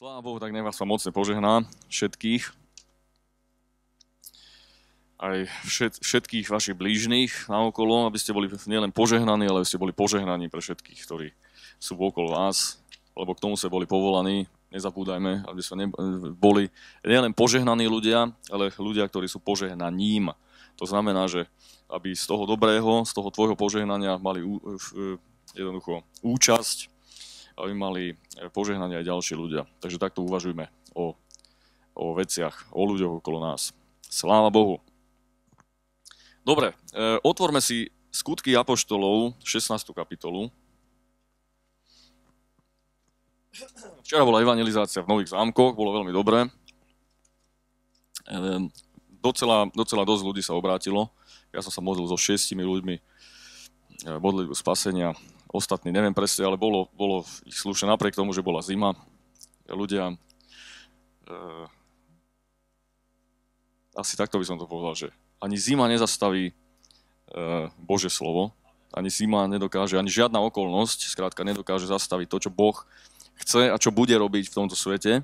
Sláva Bohu, tak nech vás mocne požehná všetkých, aj všet, všetkých vašich blížnych okolo, aby ste boli nielen požehnaní, ale aby ste boli požehnaní pre všetkých, ktorí sú okolo vás, lebo k tomu ste boli povolaní. Nezabúdajme, aby sme boli nielen požehnaní ľudia, ale ľudia, ktorí sú požehnaním. To znamená, že aby z toho dobrého, z toho tvojho požehnania mali jednoducho účasť, aby mali požehnanie aj ďalší ľudia. Takže takto uvažujme o, o veciach, o ľuďoch okolo nás. Sláva Bohu. Dobre, e, otvorme si skutky Apoštolov, 16. kapitolu. Včera bola evangelizácia v Nových zámkoch, bolo veľmi dobré. E, docela, docela dosť ľudí sa obrátilo. Ja som sa modlil so šiestimi ľuďmi e, modlitbu spasenia ostatní neviem presne, ale bolo, bolo ich slušne napriek tomu, že bola zima. Ľudia, e, asi takto by som to povedal, že ani zima nezastaví e, eh, Bože slovo, ani zima nedokáže, ani žiadna okolnosť, skrátka nedokáže zastaviť to, čo Boh chce a čo bude robiť v tomto svete.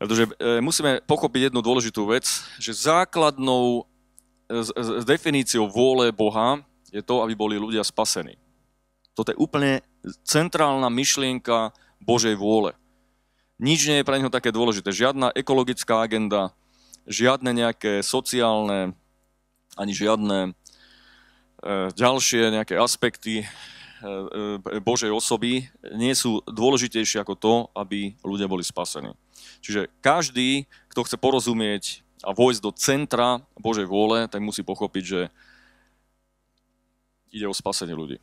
Pretože e, musíme pochopiť jednu dôležitú vec, že základnou e, e, definíciou vôle Boha je to, aby boli ľudia spasení. Toto je úplne centrálna myšlienka Božej vôle. Nič nie je pre neho také dôležité. Žiadna ekologická agenda, žiadne nejaké sociálne, ani žiadne e, ďalšie nejaké aspekty e, e, Božej osoby nie sú dôležitejšie ako to, aby ľudia boli spasení. Čiže každý, kto chce porozumieť a vojsť do centra Božej vôle, tak musí pochopiť, že ide o spasenie ľudí.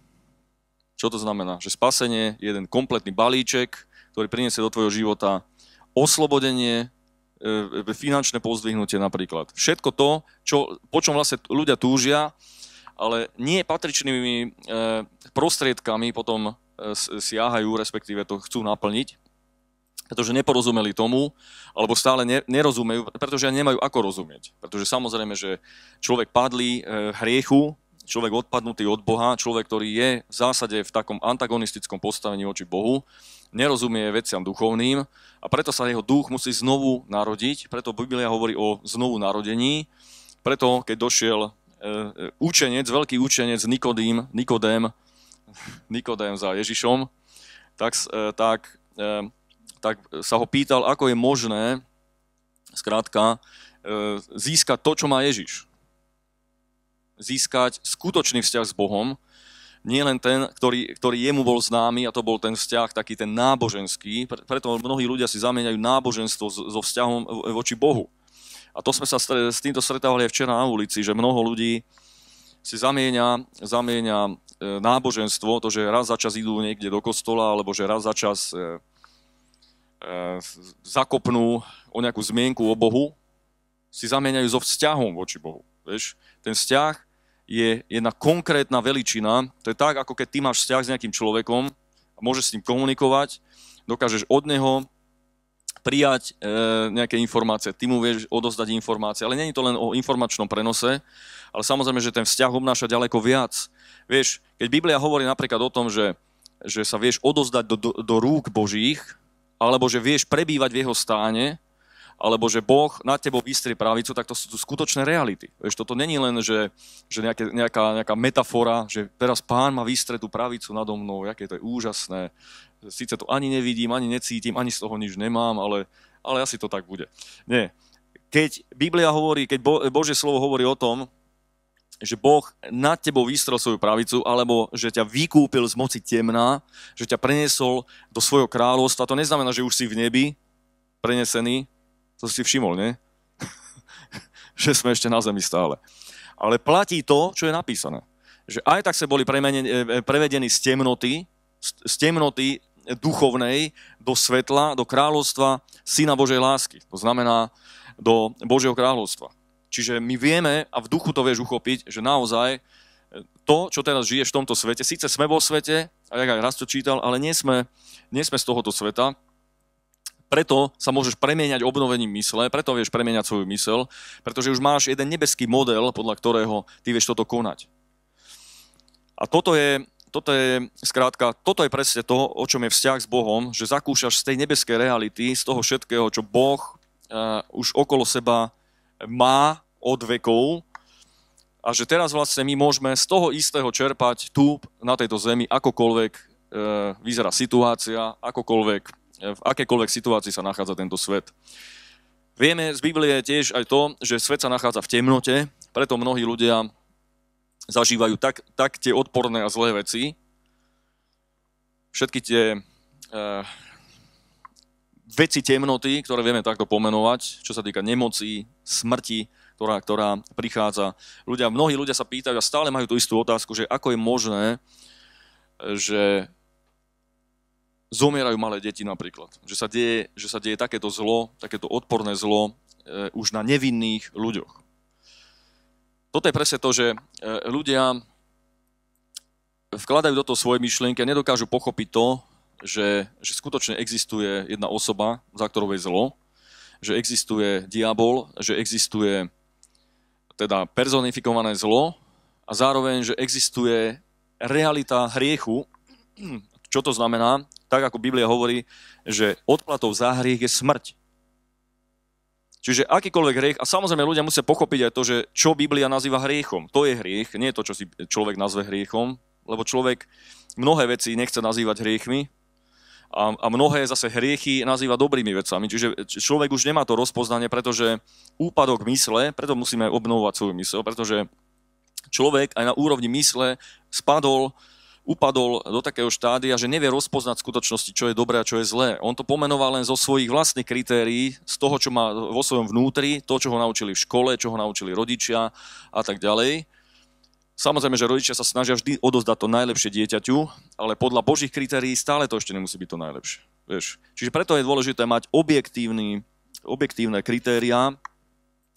Čo to znamená? Že spasenie je jeden kompletný balíček, ktorý priniesie do tvojho života oslobodenie, e, e, finančné pozdvihnutie napríklad. Všetko to, čo, po čom vlastne ľudia túžia, ale nie patričnými e, prostriedkami potom siahajú, respektíve to chcú naplniť, pretože neporozumeli tomu, alebo stále nerozumejú, pretože nemajú ako rozumieť. Pretože samozrejme, že človek padlý hriechu človek odpadnutý od Boha, človek, ktorý je v zásade v takom antagonistickom postavení voči Bohu, nerozumie veciam duchovným a preto sa jeho duch musí znovu narodiť, preto Biblia hovorí o znovu narodení, preto keď došiel e, e učenec, veľký učenec Nikodým, Nikodém, Nikodém za Ježišom, tak, e, tak, e, tak sa ho pýtal, ako je možné, zkrátka, e, získať to, čo má Ježiš získať skutočný vzťah s Bohom, nie len ten, ktorý, ktorý jemu bol známy, a to bol ten vzťah taký ten náboženský, preto mnohí ľudia si zamieňajú náboženstvo so vzťahom voči Bohu. A to sme sa s týmto stretávali aj včera na ulici, že mnoho ľudí si zamieňa, zamieňa e, náboženstvo, to, že raz za čas idú niekde do kostola, alebo že raz za čas e, e, zakopnú o nejakú zmienku o Bohu, si zamieňajú so vzťahom voči Bohu. Vieš? Ten vzťah je jedna konkrétna veličina. To je tak, ako keď ty máš vzťah s nejakým človekom a môžeš s ním komunikovať, dokážeš od neho prijať e, nejaké informácie, ty mu vieš odozdať informácie, ale není to len o informačnom prenose, ale samozrejme, že ten vzťah obnáša ďaleko viac. Vieš, keď Biblia hovorí napríklad o tom, že, že sa vieš odozdať do, do, do rúk Božích, alebo že vieš prebývať v jeho stáne, alebo že Boh na tebo vystrie pravicu, tak to sú skutočné reality. Vieš, toto není len, že, že nejaké, nejaká, nejaká metafora, že teraz pán má vystrie tú pravicu nado mnou, aké to je úžasné. Sice to ani nevidím, ani necítim, ani z toho nič nemám, ale, ale asi to tak bude. Nie. Keď Biblia hovorí, keď Bo- Božie slovo hovorí o tom, že Boh nad tebou vystrel svoju pravicu, alebo že ťa vykúpil z moci temná, že ťa preniesol do svojho kráľovstva. To neznamená, že už si v nebi prenesený, to si všimol, nie? že sme ešte na zemi stále. Ale platí to, čo je napísané. Že aj tak sa boli e, e, prevedení z temnoty, z temnoty duchovnej do svetla, do kráľovstva Syna Božej lásky. To znamená do Božieho kráľovstva. Čiže my vieme, a v duchu to vieš uchopiť, že naozaj e, to, čo teraz žije v tomto svete, síce sme vo svete, a jak aj raz to čítal, ale nie sme, nie sme z tohoto sveta, preto sa môžeš premieňať obnovením mysle, preto vieš premieňať svoju mysel, pretože už máš jeden nebeský model, podľa ktorého ty vieš toto konať. A toto je, toto je, skrátka, toto je presne to, o čom je vzťah s Bohom, že zakúšaš z tej nebeskej reality, z toho všetkého, čo Boh uh, už okolo seba má od vekov a že teraz vlastne my môžeme z toho istého čerpať tu na tejto zemi, akokoľvek e, vyzerá situácia, akokoľvek v akékoľvek situácii sa nachádza tento svet. Vieme z Biblie tiež aj to, že svet sa nachádza v temnote, preto mnohí ľudia zažívajú tak, tak tie odporné a zlé veci, všetky tie e, veci temnoty, ktoré vieme takto pomenovať, čo sa týka nemocí, smrti, ktorá, ktorá prichádza. Ľudia, mnohí ľudia sa pýtajú a stále majú tú istú otázku, že ako je možné, že zomierajú malé deti napríklad. Že sa deje, že sa deje takéto zlo, takéto odporné zlo e, už na nevinných ľuďoch. Toto je presne to, že e, ľudia vkladajú do toho svoje myšlienky a nedokážu pochopiť to, že, že skutočne existuje jedna osoba, za ktorou je zlo, že existuje diabol, že existuje teda personifikované zlo a zároveň, že existuje realita hriechu, čo to znamená? tak ako Biblia hovorí, že odplatou za hriech je smrť. Čiže akýkoľvek hriech, a samozrejme ľudia musia pochopiť aj to, že čo Biblia nazýva hriechom. To je hriech, nie je to, čo si človek nazve hriechom, lebo človek mnohé veci nechce nazývať hriechmi a, a mnohé zase hriechy nazýva dobrými vecami. Čiže človek už nemá to rozpoznanie, pretože úpadok mysle, preto musíme obnovovať svoju mysel, pretože človek aj na úrovni mysle spadol upadol do takého štádia, že nevie rozpoznať skutočnosti, čo je dobré a čo je zlé. On to pomenoval len zo svojich vlastných kritérií, z toho, čo má vo svojom vnútri, to, čo ho naučili v škole, čo ho naučili rodičia a tak ďalej. Samozrejme, že rodičia sa snažia vždy odozdať to najlepšie dieťaťu, ale podľa Božích kritérií stále to ešte nemusí byť to najlepšie. Vieš? Čiže preto je dôležité mať objektívny, objektívne kritériá,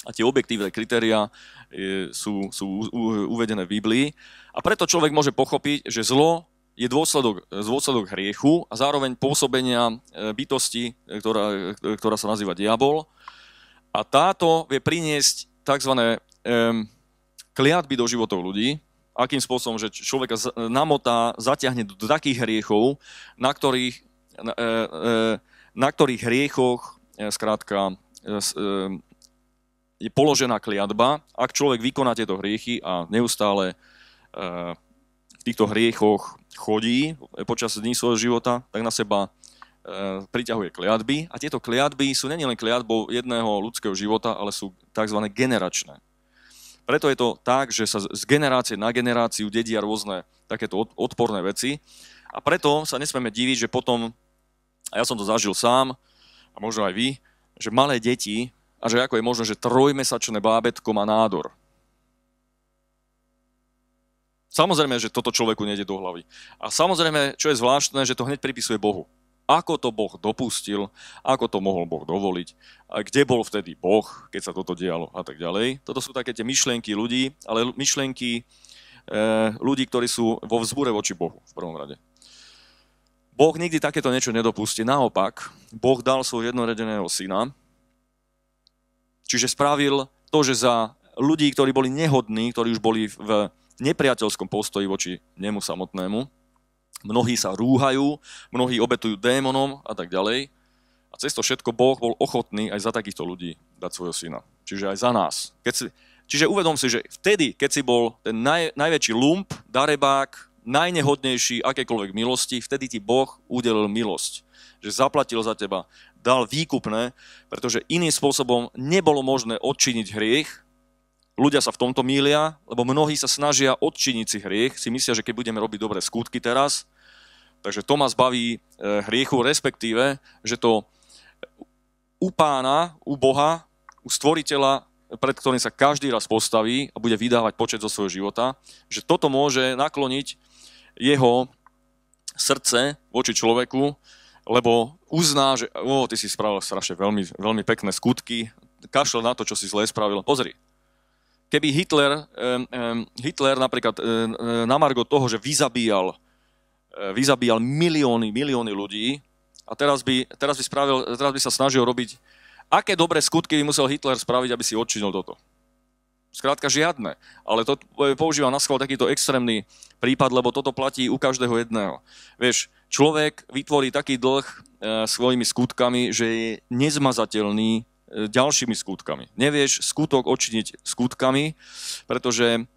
a tie objektívne kritériá e, sú, sú uvedené v Biblii. A preto človek môže pochopiť, že zlo je dôsledok, dôsledok hriechu a zároveň pôsobenia e, bytosti, e, ktorá, ktorá sa nazýva diabol. A táto vie priniesť tzv. kliatby do životov ľudí, akým spôsobom, že človeka namotá, zatiahne do takých hriechov, na ktorých, na, na ktorých hriechoch skrátka je položená kliatba, ak človek vykoná tieto hriechy a neustále e, v týchto hriechoch chodí počas dní svojho života, tak na seba e, priťahuje kliatby. A tieto kliatby sú nie len kliatbou jedného ľudského života, ale sú tzv. generačné. Preto je to tak, že sa z generácie na generáciu dedia rôzne takéto odporné veci. A preto sa nesmieme diviť, že potom, a ja som to zažil sám, a možno aj vy, že malé deti a že ako je možné, že trojmesačné bábetko má nádor. Samozrejme, že toto človeku nejde do hlavy. A samozrejme, čo je zvláštne, že to hneď pripisuje Bohu. Ako to Boh dopustil, ako to mohol Boh dovoliť, a kde bol vtedy Boh, keď sa toto dialo a tak ďalej. Toto sú také tie myšlienky ľudí, ale myšlienky e, ľudí, ktorí sú vo vzbure voči Bohu v prvom rade. Boh nikdy takéto niečo nedopustí. Naopak, Boh dal svojho jednoredeného syna, Čiže spravil to, že za ľudí, ktorí boli nehodní, ktorí už boli v nepriateľskom postoji voči nemu samotnému, mnohí sa rúhajú, mnohí obetujú démonom a tak ďalej. A cez to všetko Boh bol ochotný aj za takýchto ľudí dať svojho syna. Čiže aj za nás. Keď si, čiže uvedom si, že vtedy, keď si bol ten naj, najväčší lump, darebák, najnehodnejší akékoľvek milosti, vtedy ti Boh udelil milosť. Že zaplatil za teba dal výkupné, pretože iným spôsobom nebolo možné odčiniť hriech. Ľudia sa v tomto mília, lebo mnohí sa snažia odčiniť si hriech, si myslia, že keď budeme robiť dobré skutky teraz, takže to ma zbaví e, hriechu, respektíve, že to u pána, u Boha, u stvoriteľa, pred ktorým sa každý raz postaví a bude vydávať počet zo svojho života, že toto môže nakloniť jeho srdce voči človeku, lebo uzná, že o, ty si spravil strašne veľmi, veľmi pekné skutky, kašľ na to, čo si zle spravil. Pozri, keby Hitler, Hitler napríklad na margo toho, že vyzabíjal, eh, vyzabíjal milióny, milióny ľudí a teraz by, teraz, by spravil, teraz by sa snažil robiť, aké dobré skutky by musel Hitler spraviť, aby si odčinil toto. Skrátka žiadne. Ale to eh, používa na schvál takýto extrémny prípad, lebo toto platí u každého jedného. Vieš, človek vytvorí taký dlh e, svojimi skutkami, že je nezmazateľný e, ďalšími skutkami. Nevieš skutok očiniť skutkami, pretože,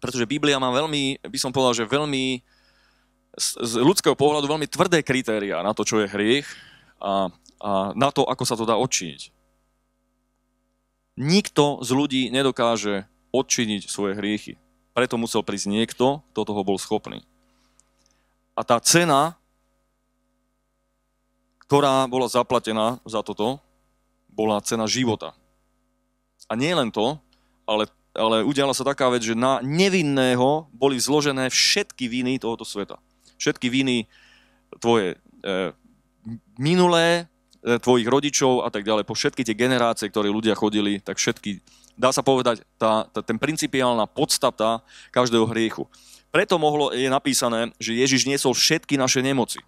pretože Biblia má veľmi, by som povedal, že veľmi z ľudského pohľadu veľmi tvrdé kritériá na to, čo je hriech a, a na to, ako sa to dá odčiniť. Nikto z ľudí nedokáže odčiniť svoje hriechy. Preto musel prísť niekto, kto toho bol schopný. A tá cena, ktorá bola zaplatená za toto, bola cena života. A nie len to, ale, ale udiala sa taká vec, že na nevinného boli zložené všetky viny tohoto sveta. Všetky viny tvoje e, minulé, e, tvojich rodičov a tak ďalej, po všetky tie generácie, ktoré ľudia chodili, tak všetky dá sa povedať, tá, tá, ten principiálna podstata každého hriechu. Preto mohlo, je napísané, že Ježiš niesol všetky naše nemoci.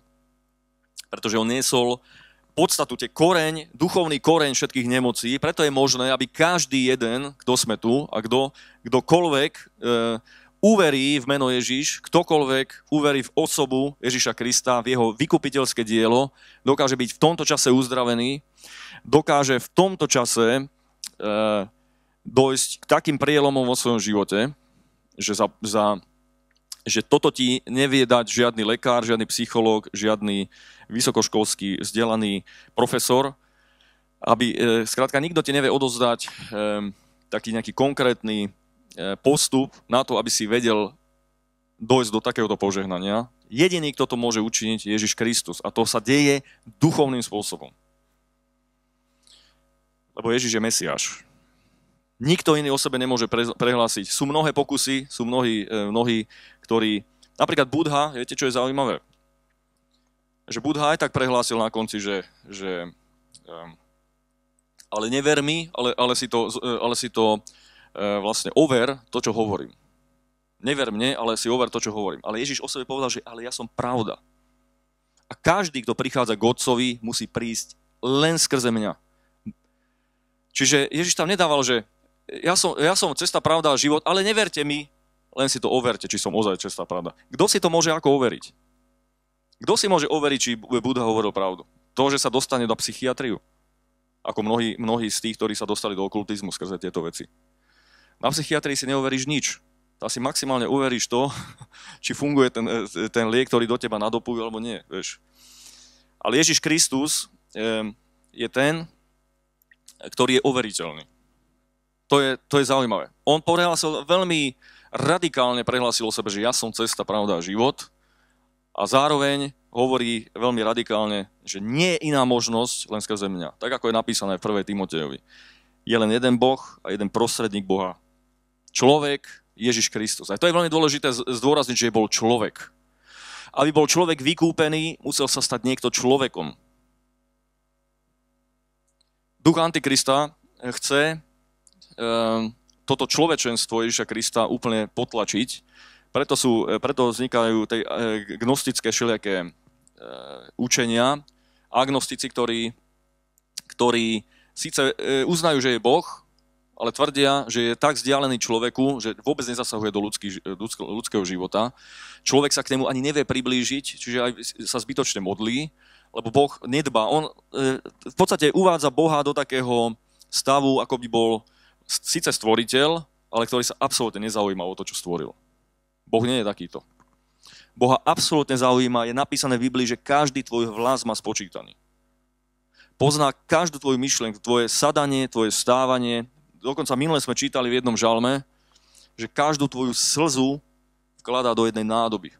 Pretože on niesol podstatu, tie koreň, duchovný koreň všetkých nemocí, preto je možné, aby každý jeden, kto sme tu a kto, kdokoľvek e, uverí v meno Ježiš, ktokoľvek uverí v osobu Ježiša Krista, v jeho vykupiteľské dielo, dokáže byť v tomto čase uzdravený, dokáže v tomto čase e, dojsť k takým prielomom vo svojom živote, že, za, za, že toto ti nevie dať žiadny lekár, žiadny psychológ, žiadny vysokoškolský vzdelaný profesor, aby, e, skrátka, nikto ti nevie odozdať e, taký nejaký konkrétny e, postup na to, aby si vedel dojsť do takéhoto požehnania. Jediný, kto to môže učiniť, je Ježiš Kristus. A to sa deje duchovným spôsobom. Lebo Ježiš je Mesiáš nikto iný o sebe nemôže prehlásiť. Sú mnohé pokusy, sú mnohí, e, mnohí ktorí... Napríklad Budha, viete, čo je zaujímavé? Že Budha aj tak prehlásil na konci, že, že ale never mi, ale, ale si to, e, ale si to e, vlastne over to, čo hovorím. Never mne, ale si over to, čo hovorím. Ale Ježiš o sebe povedal, že ale ja som pravda. A každý, kto prichádza k Otcovi, musí prísť len skrze mňa. Čiže Ježiš tam nedával, že ja som, ja som cesta, pravda a život, ale neverte mi, len si to overte, či som ozaj cesta, pravda. Kto si to môže ako overiť? Kto si môže overiť, či Buda hovoril pravdu? To, že sa dostane na psychiatriu. Ako mnohí, mnohí z tých, ktorí sa dostali do okultizmu skrze tieto veci. Na psychiatrii si neoveríš nič. Tam si maximálne uveríš to, či funguje ten, ten liek, ktorý do teba nadopujú, alebo nie. Vieš. Ale Ježiš Kristus je ten, ktorý je overiteľný to je, to je zaujímavé. On prehlásil veľmi radikálne prehlásil o sebe, že ja som cesta, pravda a život a zároveň hovorí veľmi radikálne, že nie je iná možnosť len skrze mňa. Tak ako je napísané v 1. Timotejovi. Je len jeden Boh a jeden prostredník Boha. Človek Ježiš Kristus. A to je veľmi dôležité zdôrazniť, že je bol človek. Aby bol človek vykúpený, musel sa stať niekto človekom. Duch Antikrista chce, Ehm, toto človečenstvo Ježiša Krista úplne potlačiť. Preto, sú, e, preto vznikajú tej e, gnostické všelijaké e, učenia. Agnostici, ktorí, ktorí síce uznajú, že je Boh, ale tvrdia, že je tak vzdialený človeku, že vôbec nezasahuje do ľudský, ľudského života. Človek sa k nemu ani nevie priblížiť, čiže aj sa zbytočne modlí, lebo Boh nedba. On v podstate uvádza Boha do takého stavu, ako by bol síce stvoriteľ, ale ktorý sa absolútne nezaujíma o to, čo stvoril. Boh nie je takýto. Boha absolútne zaujíma, je napísané v Biblii, že každý tvoj vlas má spočítaný. Pozná každú tvoju myšlienku, tvoje sadanie, tvoje stávanie. Dokonca minule sme čítali v jednom žalme, že každú tvoju slzu vkladá do jednej nádoby.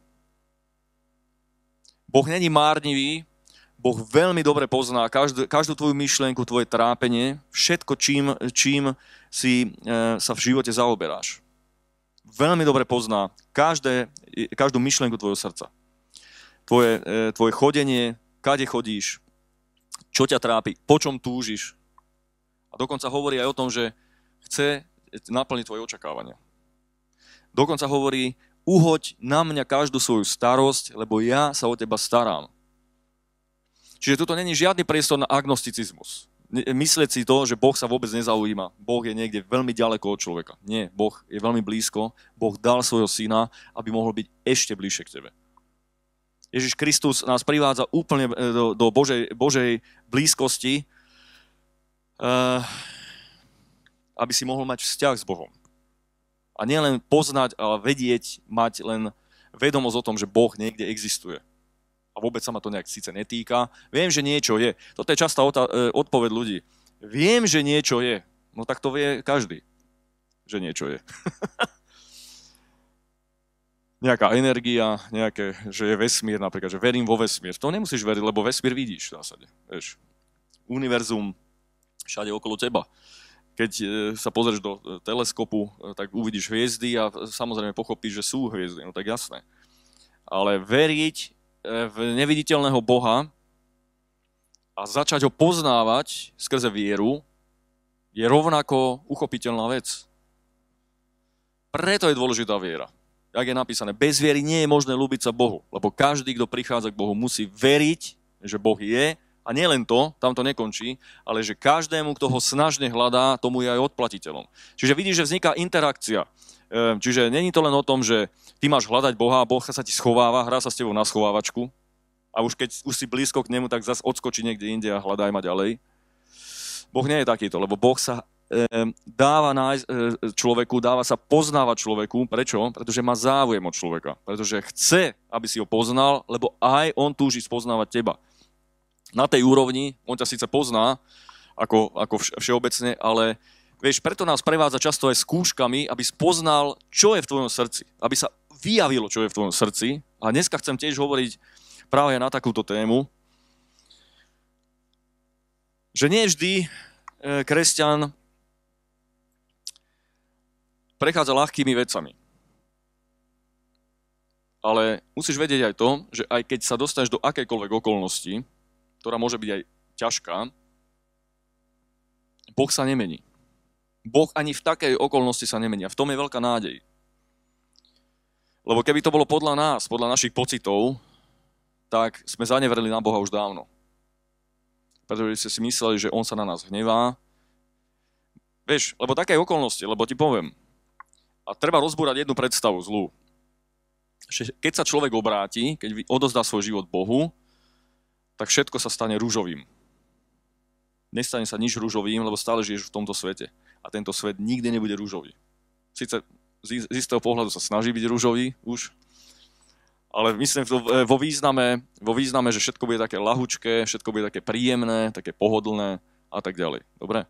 Boh není márnivý, Boh veľmi dobre pozná každú, každú tvoju myšlienku, tvoje trápenie, všetko, čím, čím si e, sa v živote zaoberáš. Veľmi dobre pozná každé, každú myšlienku tvojho srdca. Tvoje, e, tvoje chodenie, kade chodíš, čo ťa trápi, po čom túžiš. A dokonca hovorí aj o tom, že chce naplniť tvoje očakávania. Dokonca hovorí, uhoď na mňa každú svoju starosť, lebo ja sa o teba starám. Čiže tuto není žiadny priestor na agnosticizmus myslieť si to, že Boh sa vôbec nezaujíma. Boh je niekde veľmi ďaleko od človeka. Nie, Boh je veľmi blízko. Boh dal svojho syna, aby mohol byť ešte bližšie k tebe. Ježiš Kristus nás privádza úplne e, do, do Božej, Božej blízkosti, e, aby si mohol mať vzťah s Bohom. A nielen poznať, ale vedieť, mať len vedomosť o tom, že Boh niekde existuje a vôbec sa ma to nejak síce netýka. Viem, že niečo je. Toto je častá e, odpoveď ľudí. Viem, že niečo je. No tak to vie každý, že niečo je. nejaká energia, nejaké, že je vesmír napríklad, že verím vo vesmír. To nemusíš veriť, lebo vesmír vidíš v zásade. Vieš. Univerzum všade okolo teba. Keď e, sa pozrieš do e, teleskopu, tak uvidíš hviezdy a samozrejme pochopíš, že sú hviezdy. No tak jasné. Ale veriť E, v neviditeľného Boha a začať ho poznávať skrze vieru, je rovnako uchopiteľná vec. Preto je dôležitá viera. Jak je napísané, bez viery nie je možné ľúbiť sa Bohu, lebo každý, kto prichádza k Bohu, musí veriť, že Boh je a nielen to, tam to nekončí, ale že každému, kto ho snažne hľadá, tomu je aj odplatiteľom. Čiže vidíš, že vzniká interakcia. Ehm, čiže není to len o tom, že ty máš hľadať Boha a Boh sa ti schováva, hrá sa s tebou na schovávačku a už keď už si blízko k nemu, tak zase odskočí niekde inde a hľadaj ma ďalej. Boh nie je takýto, lebo Boh sa ehm, dáva nájsť e, človeku, dáva sa poznávať človeku. Prečo? Pretože má záujem od človeka. Pretože chce, aby si ho poznal, lebo aj on túži spoznávať teba na tej úrovni, on ťa síce pozná, ako, ako všeobecne, ale vieš, preto nás prevádza často aj skúškami, aby spoznal, čo je v tvojom srdci. Aby sa vyjavilo, čo je v tvojom srdci. A dneska chcem tiež hovoriť práve na takúto tému, že nie vždy e, kresťan prechádza ľahkými vecami. Ale musíš vedieť aj to, že aj keď sa dostaneš do akejkoľvek okolnosti, ktorá môže byť aj ťažká, Boh sa nemení. Boh ani v takej okolnosti sa nemení. A v tom je veľká nádej. Lebo keby to bolo podľa nás, podľa našich pocitov, tak sme zaneverili na Boha už dávno. Pretože ste si mysleli, že On sa na nás hnevá. Vieš, lebo také okolnosti, lebo ti poviem. A treba rozbúrať jednu predstavu zlú. Keď sa človek obráti, keď odozdá svoj život Bohu, tak všetko sa stane rúžovým. Nestane sa nič rúžovým, lebo stále žiješ v tomto svete. A tento svet nikdy nebude rúžový. Sice z istého pohľadu sa snaží byť rúžový už, ale myslím e, vo význame, vo význame, že všetko bude také lahučké, všetko bude také príjemné, také pohodlné a tak ďalej. Dobre?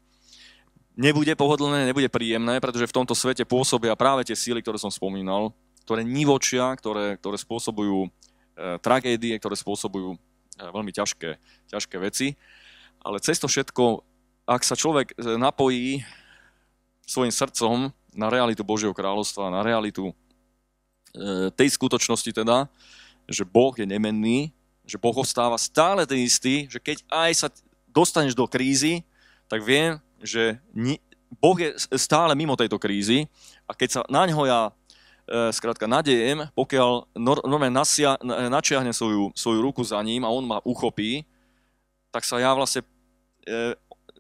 Nebude pohodlné, nebude príjemné, pretože v tomto svete pôsobia práve tie síly, ktoré som spomínal, ktoré nivočia, ktoré, ktoré spôsobujú e, tragédie, ktoré spôsobujú veľmi ťažké, ťažké veci. Ale cez to všetko, ak sa človek e, napojí svojim srdcom na realitu Božieho kráľovstva, na realitu e, tej skutočnosti teda, že Boh je nemenný, že Boh ostáva stále ten istý, že keď aj sa dostaneš do krízy, tak viem, že Boh je stále mimo tejto krízy a keď sa na ňoho ja Zkrátka e, nadejem, pokiaľ normálne nasia, načiahne svoju, svoju ruku za ním a on ma uchopí, tak sa ja vlastne, e,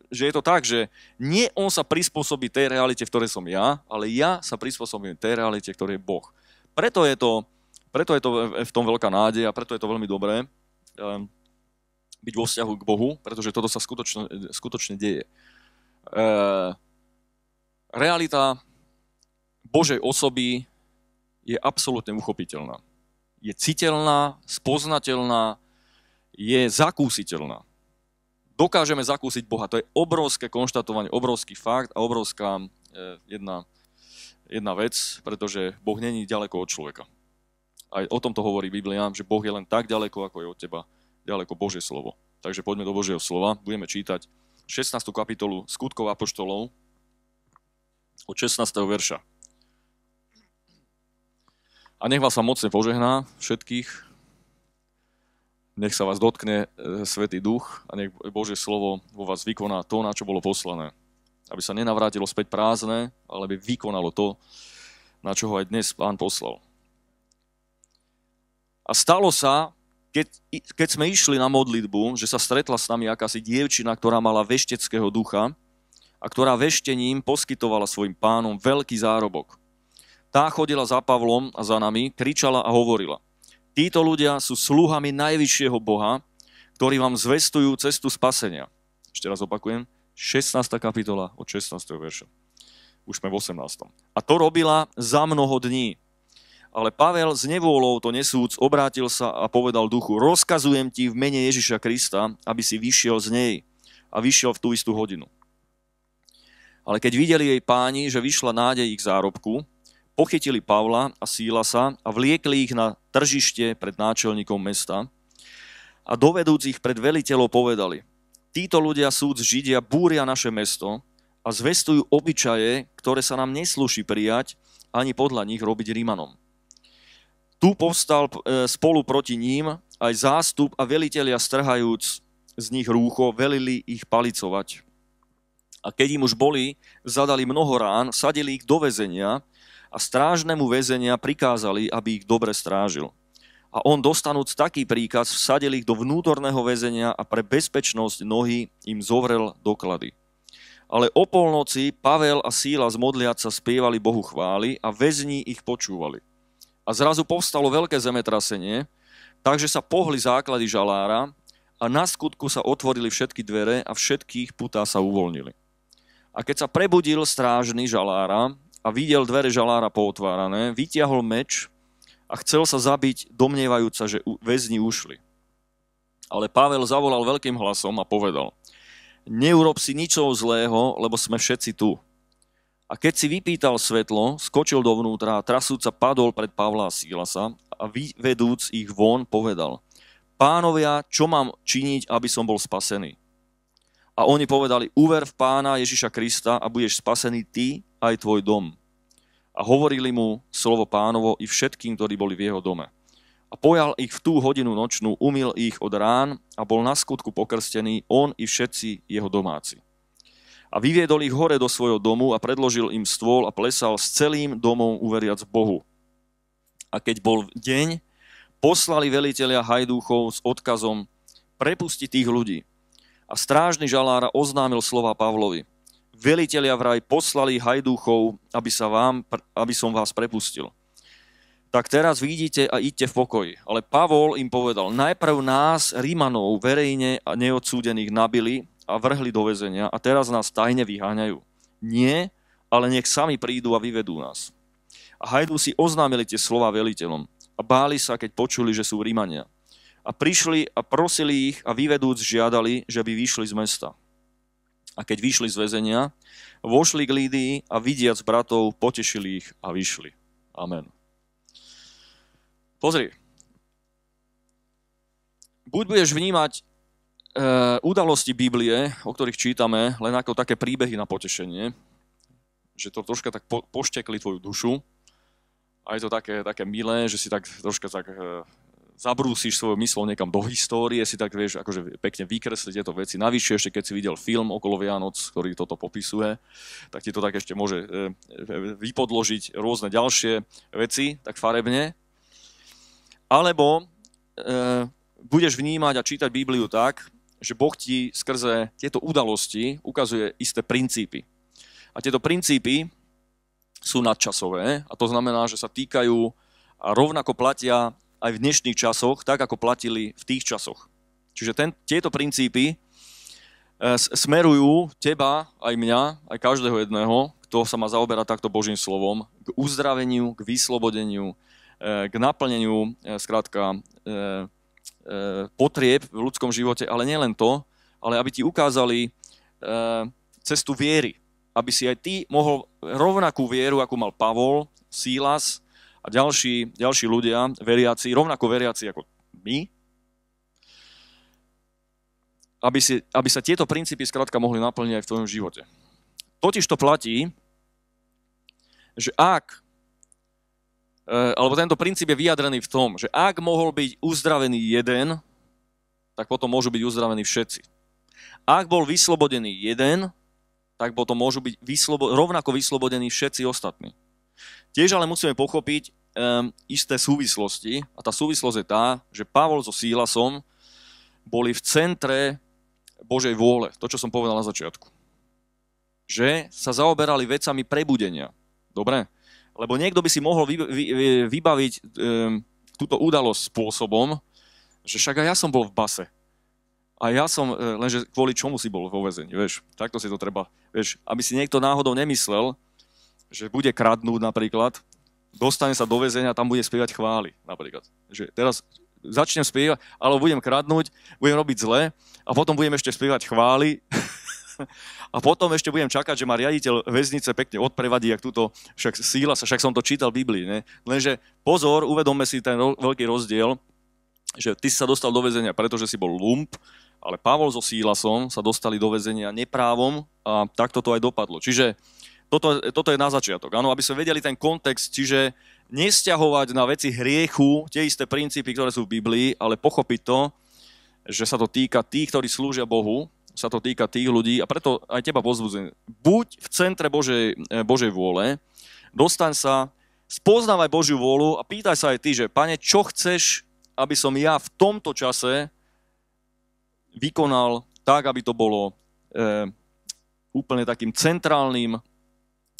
že je to tak, že nie on sa prispôsobí tej realite, v ktorej som ja, ale ja sa prispôsobím tej realite, ktorej je Boh. Preto je to, preto je to v tom veľká nádej a preto je to veľmi dobré e, byť vo vzťahu k Bohu, pretože toto sa skutočne, skutočne deje. realita Božej osoby je absolútne uchopiteľná. Je citeľná, spoznateľná, je zakúsiteľná. Dokážeme zakúsiť Boha. To je obrovské konštatovanie, obrovský fakt a obrovská eh, jedna, jedna vec, pretože Boh není ďaleko od človeka. Aj o tomto hovorí Biblia, že Boh je len tak ďaleko, ako je od teba, ďaleko Božie slovo. Takže poďme do Božieho slova. Budeme čítať 16. kapitolu Skutkov apoštolov od 16. verša. A nech vás sa mocne požehná všetkých. Nech sa vás dotkne e, Svetý Duch a nech Božie slovo vo vás vykoná to, na čo bolo poslané. Aby sa nenavrátilo späť prázdne, ale aby vykonalo to, na čo ho aj dnes pán poslal. A stalo sa, keď, keď sme išli na modlitbu, že sa stretla s nami akási dievčina, ktorá mala vešteckého ducha a ktorá veštením poskytovala svojim pánom veľký zárobok. Tá chodila za Pavlom a za nami, kričala a hovorila. Títo ľudia sú sluhami najvyššieho Boha, ktorí vám zvestujú cestu spasenia. Ešte raz opakujem, 16. kapitola od 16. verša. Už sme v 18. A to robila za mnoho dní. Ale Pavel z nevôľou to nesúc obrátil sa a povedal duchu, rozkazujem ti v mene Ježiša Krista, aby si vyšiel z nej. A vyšiel v tú istú hodinu. Ale keď videli jej páni, že vyšla nádej ich zárobku, pochytili Pavla a Sílasa a vliekli ich na tržište pred náčelníkom mesta a dovedúcich ich pred veliteľov povedali, títo ľudia súd Židia búria naše mesto a zvestujú obyčaje, ktoré sa nám nesluší prijať ani podľa nich robiť Rímanom. Tu povstal e, spolu proti ním aj zástup a veliteľia strhajúc z nich rúcho, velili ich palicovať. A keď im už boli, zadali mnoho rán, sadili ich do väzenia a strážnemu väzenia prikázali, aby ich dobre strážil. A on, dostanúc taký príkaz, vsadil ich do vnútorného väzenia a pre bezpečnosť nohy im zovrel doklady. Ale o polnoci Pavel a Síla z modliaca spievali Bohu chvály a väzni ich počúvali. A zrazu povstalo veľké zemetrasenie, takže sa pohli základy žalára a na skutku sa otvorili všetky dvere a všetkých putá sa uvoľnili. A keď sa prebudil strážny žalára, a videl dvere žalára pootvárané, vytiahol meč a chcel sa zabiť, domnievajúca, že väzni ušli. Ale Pavel zavolal veľkým hlasom a povedal, neurob si ničoho zlého, lebo sme všetci tu. A keď si vypýtal svetlo, skočil dovnútra a trasúca padol pred Pavla a Sílasa a vedúc ich von povedal, pánovia, čo mám činiť, aby som bol spasený? A oni povedali, uver v pána Ježiša Krista a budeš spasený ty aj tvoj dom. A hovorili mu slovo pánovo i všetkým, ktorí boli v jeho dome. A pojal ich v tú hodinu nočnú, umil ich od rán a bol na skutku pokrstený on i všetci jeho domáci. A vyviedol ich hore do svojho domu a predložil im stôl a plesal s celým domom uveriac Bohu. A keď bol deň, poslali veliteľia hajdúchov s odkazom prepustiť tých ľudí, a strážny žalár oznámil slova Pavlovi. Velitelia vraj poslali hajdúchov, aby, sa vám, aby som vás prepustil. Tak teraz vidíte a idte v pokoji. Ale Pavol im povedal, najprv nás, Rímanov, verejne a neodsúdených nabili a vrhli do väzenia a teraz nás tajne vyháňajú. Nie, ale nech sami prídu a vyvedú nás. A si oznámili tie slova veliteľom a báli sa, keď počuli, že sú Rímania a prišli a prosili ich a vyvedúc žiadali, že by vyšli z mesta. A keď vyšli z väzenia, vošli k Lídii a vidiac bratov, potešili ich a vyšli. Amen. Pozri. Buď budeš vnímať e, udalosti Biblie, o ktorých čítame, len ako také príbehy na potešenie, že to troška tak po, poštekli tvoju dušu, a je to také, také milé, že si tak troška tak e, zabrúsiš svojou mysl niekam do histórie, si tak vieš, akože pekne vykresli tieto veci. Navyše ešte, keď si videl film okolo Vianoc, ktorý toto popisuje, tak ti to tak ešte môže e, e, vypodložiť rôzne ďalšie veci, tak farebne. Alebo e, budeš vnímať a čítať Bibliu tak, že Boh ti skrze tieto udalosti ukazuje isté princípy. A tieto princípy sú nadčasové a to znamená, že sa týkajú a rovnako platia aj v dnešných časoch, tak ako platili v tých časoch. Čiže ten, tieto princípy e, smerujú teba, aj mňa, aj každého jedného, kto sa má zaoberať takto Božím slovom, k uzdraveniu, k vyslobodeniu, e, k naplneniu, zkrátka, e, potrieb v ľudskom živote, ale nielen to, ale aby ti ukázali cestu viery, aby si aj ty mohol rovnakú vieru, ako mal Pavol, Sílas, a ďalší, ďalší ľudia, veriaci, rovnako veriaci ako my, aby, si, aby sa tieto princípy zkrátka mohli naplniť aj v tvojom živote. Totiž to platí, že ak, e, alebo tento princíp je vyjadrený v tom, že ak mohol byť uzdravený jeden, tak potom môžu byť uzdravení všetci. Ak bol vyslobodený jeden, tak potom môžu byť vyslobo- rovnako vyslobodení všetci ostatní. Tiež ale musíme pochopiť um, isté súvislosti a tá súvislosť je tá, že Pavol so Sílasom boli v centre Božej vôle, to, čo som povedal na začiatku. Že sa zaoberali vecami prebudenia. Dobre? Lebo niekto by si mohol vy, vy, vy, vybaviť um, túto udalosť spôsobom, že však aj ja som bol v base. A ja som, e, lenže kvôli čomu si bol vo vezení, vieš. Takto si to treba, vieš, aby si niekto náhodou nemyslel, že bude kradnúť napríklad, dostane sa do väzenia a tam bude spievať chvály napríklad. Že teraz začnem spievať, alebo budem kradnúť, budem robiť zle a potom budem ešte spievať chvály a potom ešte budem čakať, že ma riaditeľ väznice pekne odprevadí, ak túto však síla sa, však som to čítal v Biblii. Ne? Lenže pozor, uvedomme si ten ro- veľký rozdiel, že ty si sa dostal do väzenia, pretože si bol lump, ale Pavol so Sílasom sa dostali do väzenia neprávom a takto to aj dopadlo. Čiže toto, toto je na začiatok, áno, aby sme vedeli ten kontext, čiže nesťahovať na veci hriechu tie isté princípy, ktoré sú v Biblii, ale pochopiť to, že sa to týka tých, ktorí slúžia Bohu, sa to týka tých ľudí a preto aj teba pozbudzujem. Buď v centre Božej, eh, Božej vôle, dostaň sa, spoznávaj Božiu vôľu a pýtaj sa aj ty, že pane, čo chceš, aby som ja v tomto čase vykonal tak, aby to bolo e, úplne takým centrálnym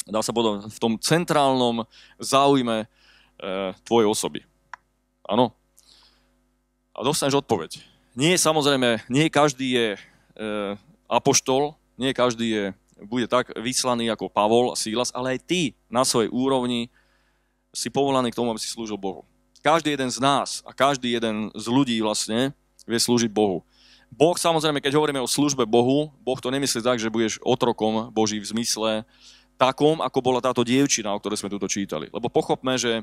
dá sa povedať, v tom centrálnom záujme e, tvojej osoby. Áno? A dostaneš odpoveď. Nie, samozrejme, nie každý je e, apoštol, nie každý je, bude tak vyslaný ako Pavol a Silas, ale aj ty na svojej úrovni si povolaný k tomu, aby si slúžil Bohu. Každý jeden z nás a každý jeden z ľudí vlastne vie slúžiť Bohu. Boh, samozrejme, keď hovoríme o službe Bohu, Boh to nemyslí tak, že budeš otrokom Boží v zmysle, takom, ako bola táto dievčina, o ktorej sme tuto čítali. Lebo pochopme, že e,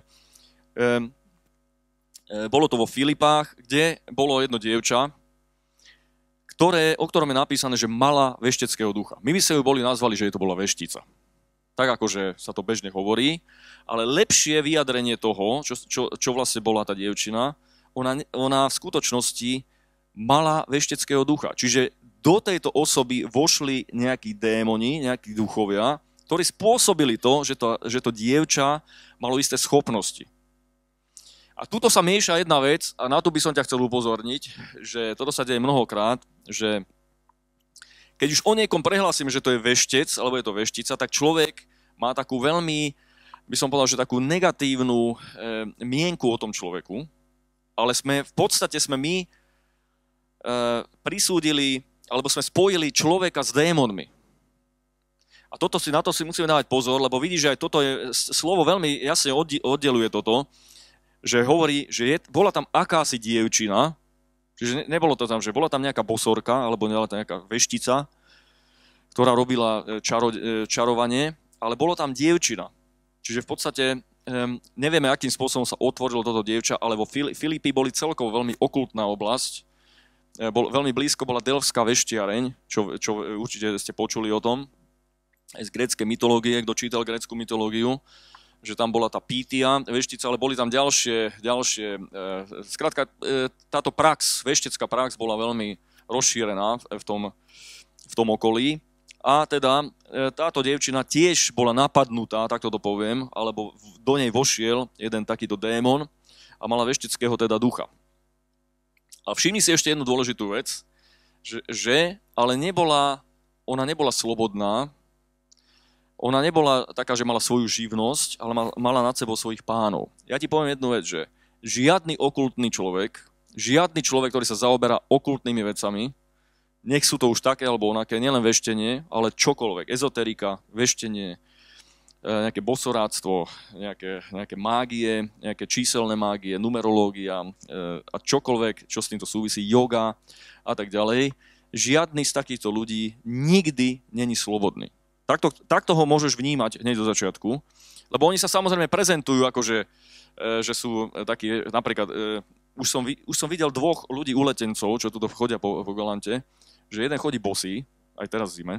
bolo to vo Filipách, kde bolo jedno dievča, ktoré, o ktorom je napísané, že mala vešteckého ducha. My by sa ju boli nazvali, že je to bola veštica. Tak akože sa to bežne hovorí, ale lepšie vyjadrenie toho, čo, čo, čo vlastne bola tá dievčina, ona, ona v skutočnosti mala vešteckého ducha. Čiže do tejto osoby vošli nejakí démoni, nejakí duchovia, ktorí spôsobili to, že to, že to dievča malo isté schopnosti. A tuto sa mieša jedna vec a na to by som ťa chcel upozorniť, že toto sa deje mnohokrát, že keď už o niekom prehlásim, že to je veštec alebo je to veštica, tak človek má takú veľmi, by som povedal, že takú negatívnu e, mienku o tom človeku, ale sme, v podstate sme my e, prisúdili, alebo sme spojili človeka s démonmi. A toto si, na to si musíme dávať pozor, lebo vidíš, že aj toto je, slovo veľmi jasne oddeluje toto, že hovorí, že je, bola tam akási dievčina, čiže nebolo to tam, že bola tam nejaká bosorka, alebo nejaká veštica, ktorá robila e, čaro, e, čarovanie, ale bolo tam dievčina. Čiže v podstate nevieme, akým spôsobom sa otvorilo toto dievča, ale vo Filipii boli celkovo veľmi okultná oblasť, e, bol, veľmi blízko bola Delfská veštiareň, čo, čo určite ste počuli o tom, z gréckej mytológie, kto čítal grécku mytológiu, že tam bola tá pítia, veštica, ale boli tam ďalšie, ďalšie, e, eh, skrátka, e, eh, táto prax, veštecká prax bola veľmi rozšírená v tom, v tom okolí. A teda e, táto devčina tiež bola napadnutá, takto to poviem, alebo do nej vošiel jeden takýto démon a mala vešteckého teda ducha. A všimni si ešte jednu dôležitú vec, že, že ale nebola, ona nebola slobodná, ona nebola taká, že mala svoju živnosť, ale mala nad sebou svojich pánov. Ja ti poviem jednu vec, že žiadny okultný človek, žiadny človek, ktorý sa zaoberá okultnými vecami, nech sú to už také alebo onaké, nielen veštenie, ale čokoľvek, ezoterika, veštenie, e, nejaké bosoráctvo, nejaké, nejaké mágie, nejaké číselné mágie, numerológia e, a čokoľvek, čo s týmto súvisí, yoga a tak ďalej. Žiadny z takýchto ľudí nikdy není slobodný. Takto, takto ho môžeš vnímať hneď do začiatku, lebo oni sa samozrejme prezentujú ako, že, e, že sú e, takí, e, napríklad, už som, už som videl dvoch ľudí uletencov, čo tu chodia po, po Galante, že jeden chodí bosý, aj teraz v zime,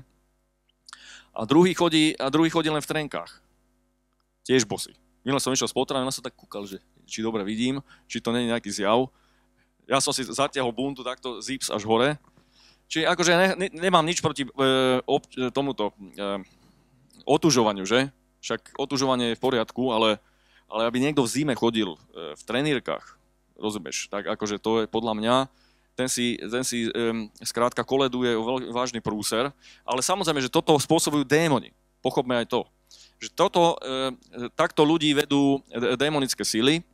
a druhý chodí, a druhý chodí len v trenkách. Tiež bosý. Minule som išiel z potravín, som tak kúkal, že či dobre vidím, či to nie je nejaký zjav. Ja som si zatiahol buntu takto zips až hore Čiže akože ne, ne, nemám nič proti e, ob, e, tomuto e, otužovaniu, že? Však otužovanie je v poriadku, ale, ale aby niekto v zime chodil e, v trenírkach, rozumieš, tak akože to je podľa mňa, ten si, ten si e, skrátka koleduje veľ, vážny prúser, ale samozrejme, že toto spôsobujú démoni. Pochopme aj to. Že toto, e, takto ľudí vedú démonické síly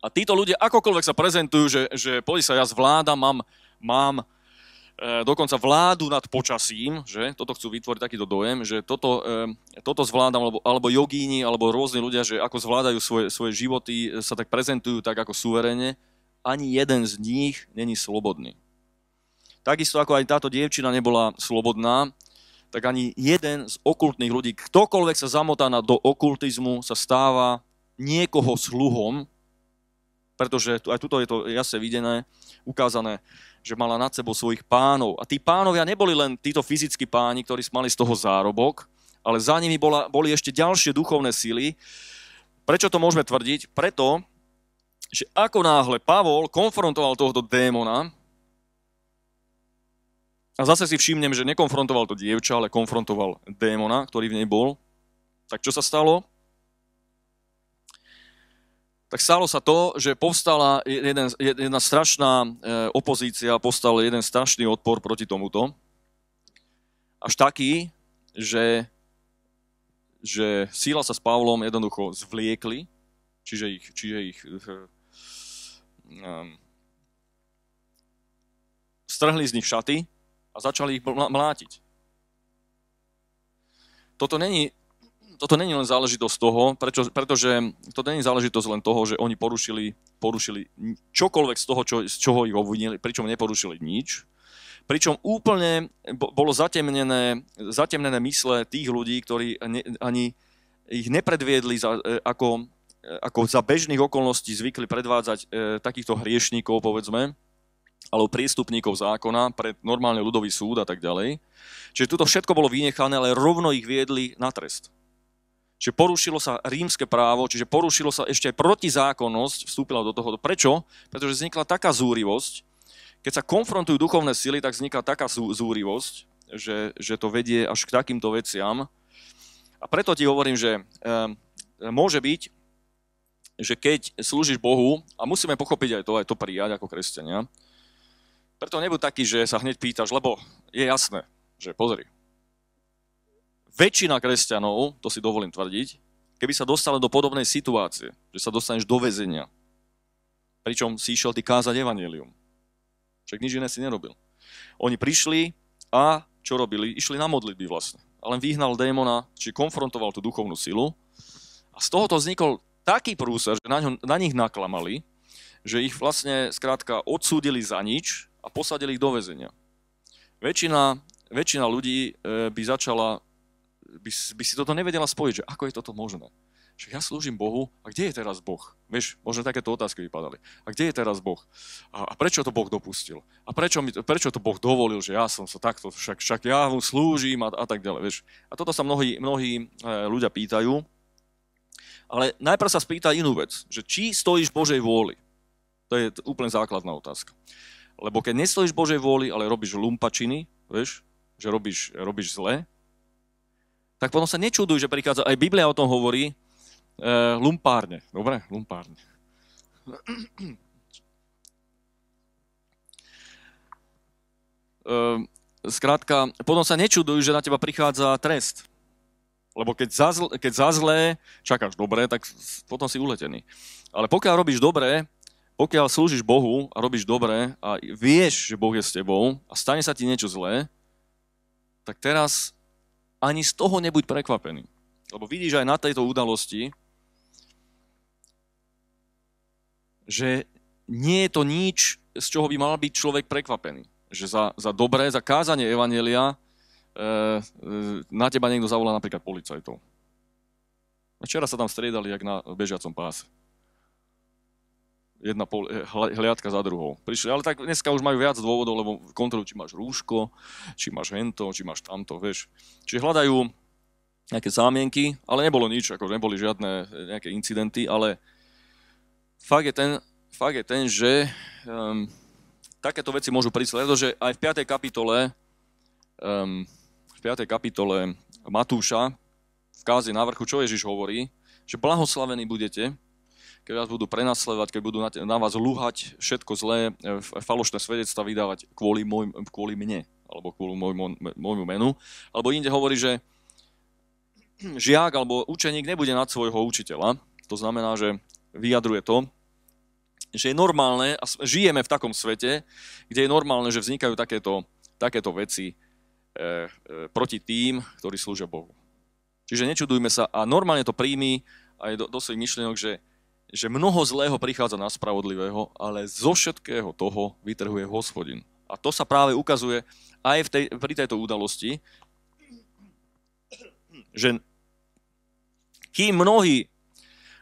a títo ľudia akokoľvek sa prezentujú, že, že pozri sa, ja zvládam, mám, mám E, dokonca vládu nad počasím, že toto chcú vytvoriť takýto dojem, že toto, e, toto zvládam, alebo, alebo jogíni, alebo rôzni ľudia, že ako zvládajú svoje, svoje životy, e, sa tak prezentujú tak ako suverene, ani jeden z nich není slobodný. Takisto ako aj táto dievčina nebola slobodná, tak ani jeden z okultných ľudí, ktokoľvek sa zamotá na do okultizmu, sa stáva niekoho sluhom, pretože aj tuto je to jasne videné, ukázané že mala nad sebou svojich pánov. A tí pánovia neboli len títo fyzickí páni, ktorí mali z toho zárobok, ale za nimi bola, boli ešte ďalšie duchovné síly. Prečo to môžeme tvrdiť? Preto, že ako náhle Pavol konfrontoval tohto démona, a zase si všimnem, že nekonfrontoval to dievča, ale konfrontoval démona, ktorý v nej bol, tak čo sa stalo? tak stalo sa to, že povstala jeden, jedna strašná e, opozícia, povstal jeden strašný odpor proti tomuto. Až taký, že, že síla sa s Pavlom jednoducho zvliekli, čiže ich, čiže ich um, strhli z nich šaty a začali ich mlátiť. Toto není toto není len záležitosť toho, prečo, pretože to není záležitosť len toho, že oni porušili, porušili čokoľvek z toho, čo, z čoho ich obvinili, pričom neporušili nič, pričom úplne bolo zatemnené, zatemnené mysle tých ľudí, ktorí ne, ani ich nepredviedli za, e, ako, e, ako za bežných okolností zvykli predvádzať e, takýchto hriešníkov, povedzme, alebo priestupníkov zákona pre normálne ľudový súd a tak ďalej. Čiže toto všetko bolo vynechané, ale rovno ich viedli na trest. Čiže porušilo sa rímske právo, čiže porušilo sa ešte aj protizákonnosť, vstúpila do toho. Prečo? Pretože vznikla taká zúrivosť, keď sa konfrontujú duchovné sily, tak vzniká taká zúrivosť, že, že to vedie až k takýmto veciam. A preto ti hovorím, že e, môže byť, že keď slúžiš Bohu, a musíme pochopiť aj to, aj to prijať ako kresťania, preto nebuď taký, že sa hneď pýtaš, lebo je jasné, že pozri, väčšina kresťanov, to si dovolím tvrdiť, keby sa dostala do podobnej situácie, že sa dostaneš do väzenia, pričom si išiel ty kázať evanelium. Však nič iné si nerobil. Oni prišli a čo robili? Išli na modlitby vlastne. A len vyhnal démona, či konfrontoval tú duchovnú silu. A z tohoto vznikol taký prúser, že na, ňo, na nich naklamali, že ich vlastne skrátka odsúdili za nič a posadili ich do väzenia. Väčšina, väčšina ľudí eh, by začala by, by si toto nevedela spojiť, že ako je toto možné. Že ja slúžim Bohu a kde je teraz Boh? Vieš, možno takéto otázky vypadali. A kde je teraz Boh? A, a prečo to Boh dopustil? A prečo, mi, prečo to Boh dovolil, že ja som sa takto, však, však ja mu slúžim a, a tak ďalej. Vieš. A toto sa mnohí, mnohí e, ľudia pýtajú. Ale najprv sa spýta inú vec, že či stojíš Božej vôli. To je úplne základná otázka. Lebo keď nestojíš Božej vôli, ale robíš lumpačiny, vieš, že robíš, robíš zle, tak potom sa nečudujú, že prichádza, aj Biblia o tom hovorí, e, lumpárne. Dobre, lumpárne. Skrátka, ehm, potom sa nečudujú, že na teba prichádza trest. Lebo keď za, zl- keď za zlé čakáš dobre, tak potom si uletený. Ale pokiaľ robíš dobre, pokiaľ slúžiš Bohu a robíš dobre a vieš, že Boh je s tebou a stane sa ti niečo zlé, tak teraz ani z toho nebuď prekvapený. Lebo vidíš aj na tejto udalosti, že nie je to nič, z čoho by mal byť človek prekvapený. Že za, za dobré, za kázanie Evangelia e, e, na teba niekto zavolá napríklad policajtov. Včera sa tam striedali, jak na bežiacom páse jedna pol, eh, hliadka za druhou. Prišli, ale tak dneska už majú viac dôvodov, lebo kontrolujú, či máš rúško, či máš hento, či máš tamto, vieš. Čiže hľadajú nejaké zámienky, ale nebolo nič, ako neboli žiadne eh, nejaké incidenty, ale fakt je ten, fakt je ten že um, takéto veci môžu prísť, pretože aj v 5. kapitole um, v 5. kapitole Matúša v káze na vrchu, čo Ježiš hovorí, že blahoslavení budete, keď vás budú prenasledovať, keď budú na, vás lúhať všetko zlé, e, falošné svedectva vydávať kvôli, môj, kvôli mne alebo kvôli môjmu, môjmu menu. Alebo inde hovorí, že žiak alebo učeník nebude nad svojho učiteľa. To znamená, že vyjadruje to, že je normálne, a žijeme v takom svete, kde je normálne, že vznikajú takéto, takéto veci e, e, proti tým, ktorí slúžia Bohu. Čiže nečudujme sa a normálne to príjmi aj do, do svojich myšlienok, že že mnoho zlého prichádza na spravodlivého, ale zo všetkého toho vytrhuje hospodin. A to sa práve ukazuje aj v tej, pri tejto udalosti, že kým mnohí,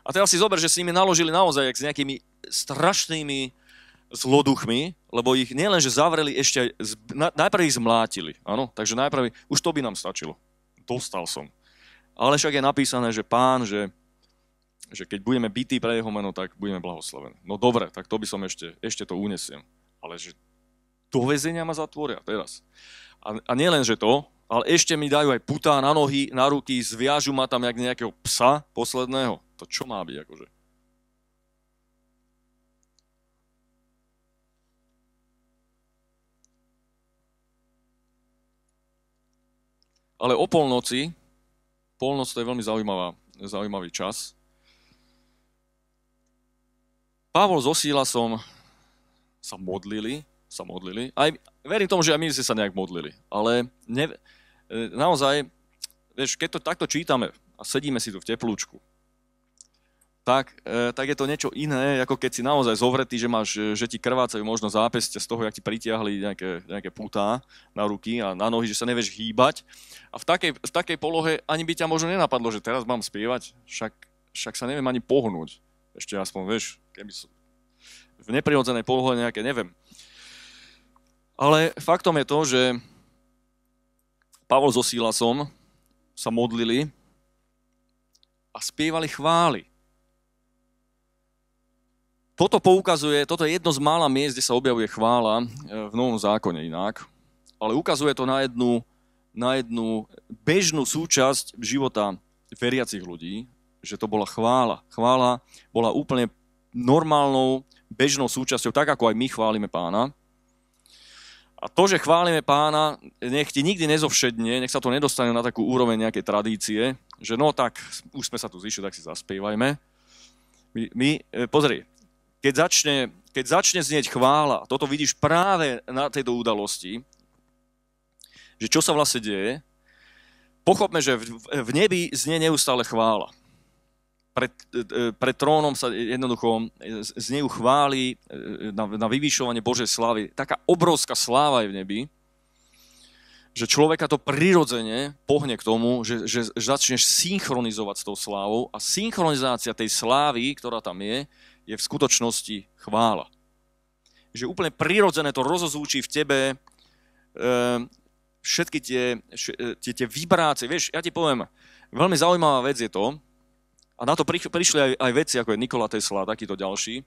a teraz si zober, že s nimi naložili naozaj s nejakými strašnými zloduchmi, lebo ich nielen, že zavreli, ešte aj najprv ich zmlátili. Áno, takže najprv, už to by nám stačilo. Dostal som. Ale však je napísané, že pán, že že keď budeme bytí pre jeho meno, tak budeme blahoslavení. No dobre, tak to by som ešte, ešte to unesiem. Ale že do vezenia ma zatvoria teraz. A, a nielen, že to, ale ešte mi dajú aj putá na nohy, na ruky, zviažu ma tam jak nejakého psa posledného. To čo má byť akože? Ale o polnoci, polnoc to je veľmi zaujímavá, zaujímavý čas, Pavol so Sílasom sa modlili, sa modlili. Aj, verím tomu, že aj my ste sa nejak modlili, ale ne, e, naozaj, vieš, keď to takto čítame a sedíme si tu v teplúčku, tak, e, tak je to niečo iné, ako keď si naozaj zovretý, že, máš, e, že ti krvácajú možno zápestia z toho, jak ti pritiahli nejaké, nejaké putá na ruky a na nohy, že sa nevieš hýbať. A v takej, v takej polohe ani by ťa možno nenapadlo, že teraz mám spievať, však, však sa neviem ani pohnúť. Ešte aspoň, vieš, keby som v neprirodzenej polohe nejaké, neviem. Ale faktom je to, že Pavol so Sílasom sa modlili a spievali chvály. Toto poukazuje, toto je jedno z mála miest, kde sa objavuje chvála e, v Novom zákone inak, ale ukazuje to na jednu, na jednu bežnú súčasť života veriacich ľudí, že to bola chvála. Chvála bola úplne normálnou, bežnou súčasťou, tak ako aj my chválime pána. A to, že chválime pána, nech ti nikdy nezovšedne, nech sa to nedostane na takú úroveň nejakej tradície, že no tak, už sme sa tu zišli, tak si zaspievajme. My, my e, pozri, keď začne, keď začne znieť chvála, toto vidíš práve na tejto udalosti, že čo sa vlastne deje, pochopme, že v, v nebi znie neustále chvála pred, pred trónom sa jednoducho z nej chváli e, na, na vyvýšovanie Božej slávy. Taká obrovská sláva je v nebi, že človeka to prirodzene pohne k tomu, že, že začneš synchronizovať s tou slávou a synchronizácia tej slávy, ktorá tam je, je v skutočnosti chvála. Že úplne prirodzené to rozozúči v tebe e, všetky tie, e, tie, tie vibrácie. Vieš, ja ti poviem, veľmi zaujímavá vec je to, a na to prišli aj, aj veci, ako je Nikola Tesla a takýto ďalší,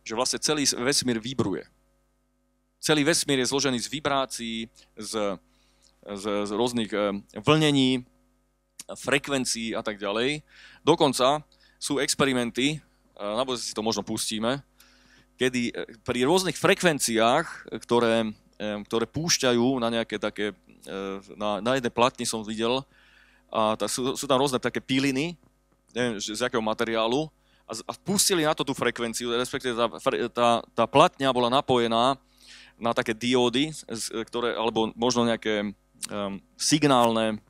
že vlastne celý vesmír vybruje. Celý vesmír je zložený z vibrácií, z, z, z rôznych eh, vlnení, frekvencií a tak ďalej. Dokonca sú experimenty, eh, na si to možno pustíme, kedy eh, pri rôznych frekvenciách, ktoré, ktoré púšťajú na nejaké také, na, na jednej platni som videl, a tá, sú, sú tam rôzne také piliny, neviem, z akého materiálu, a, a pustili na to tú frekvenciu, respektíve tá, tá, tá platňa bola napojená na také diódy, ktoré, alebo možno nejaké um, signálne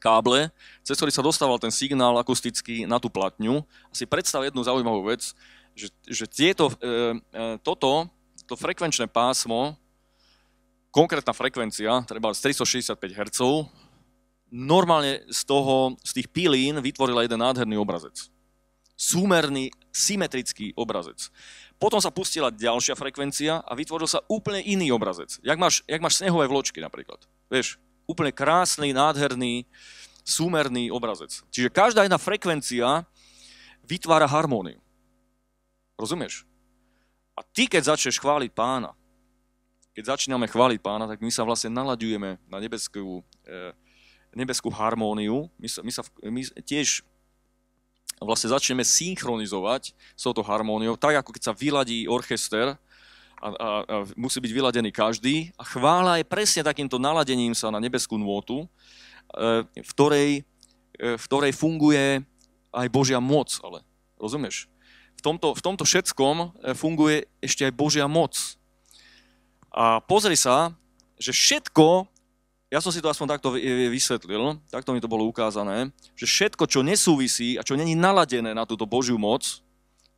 káble, cez ktorý sa dostával ten signál akustický na tú platňu. A si predstav jednu zaujímavú vec, že, že tieto, e, e, toto, to frekvenčné pásmo, konkrétna frekvencia, treba 365 Hz, normálne z, toho, z tých pilín vytvorila jeden nádherný obrazec. Súmerný, symetrický obrazec. Potom sa pustila ďalšia frekvencia a vytvoril sa úplne iný obrazec. Jak máš, jak máš snehové vločky napríklad. Vieš, úplne krásny, nádherný, súmerný obrazec. Čiže každá jedna frekvencia vytvára harmóniu. Rozumieš? A ty, keď začneš chváliť pána, keď začíname chváliť pána, tak my sa vlastne nalaďujeme na nebeskú e, nebeskú harmóniu. My, sa, my, sa, my tiež vlastne začneme synchronizovať s touto harmóniou, tak ako keď sa vyladí orchester, a, a, a musí byť vyladený každý. A chvála je presne takýmto naladením sa na nebeskú nôtu, e, v ktorej, e, v ktorej funguje aj Božia moc, ale rozumieš? V tomto, v tomto všetkom e, funguje ešte aj Božia moc. A pozri sa, že všetko ja som si to aspoň takto vysvetlil, takto mi to bolo ukázané, že všetko, čo nesúvisí a čo není naladené na túto Božiu moc,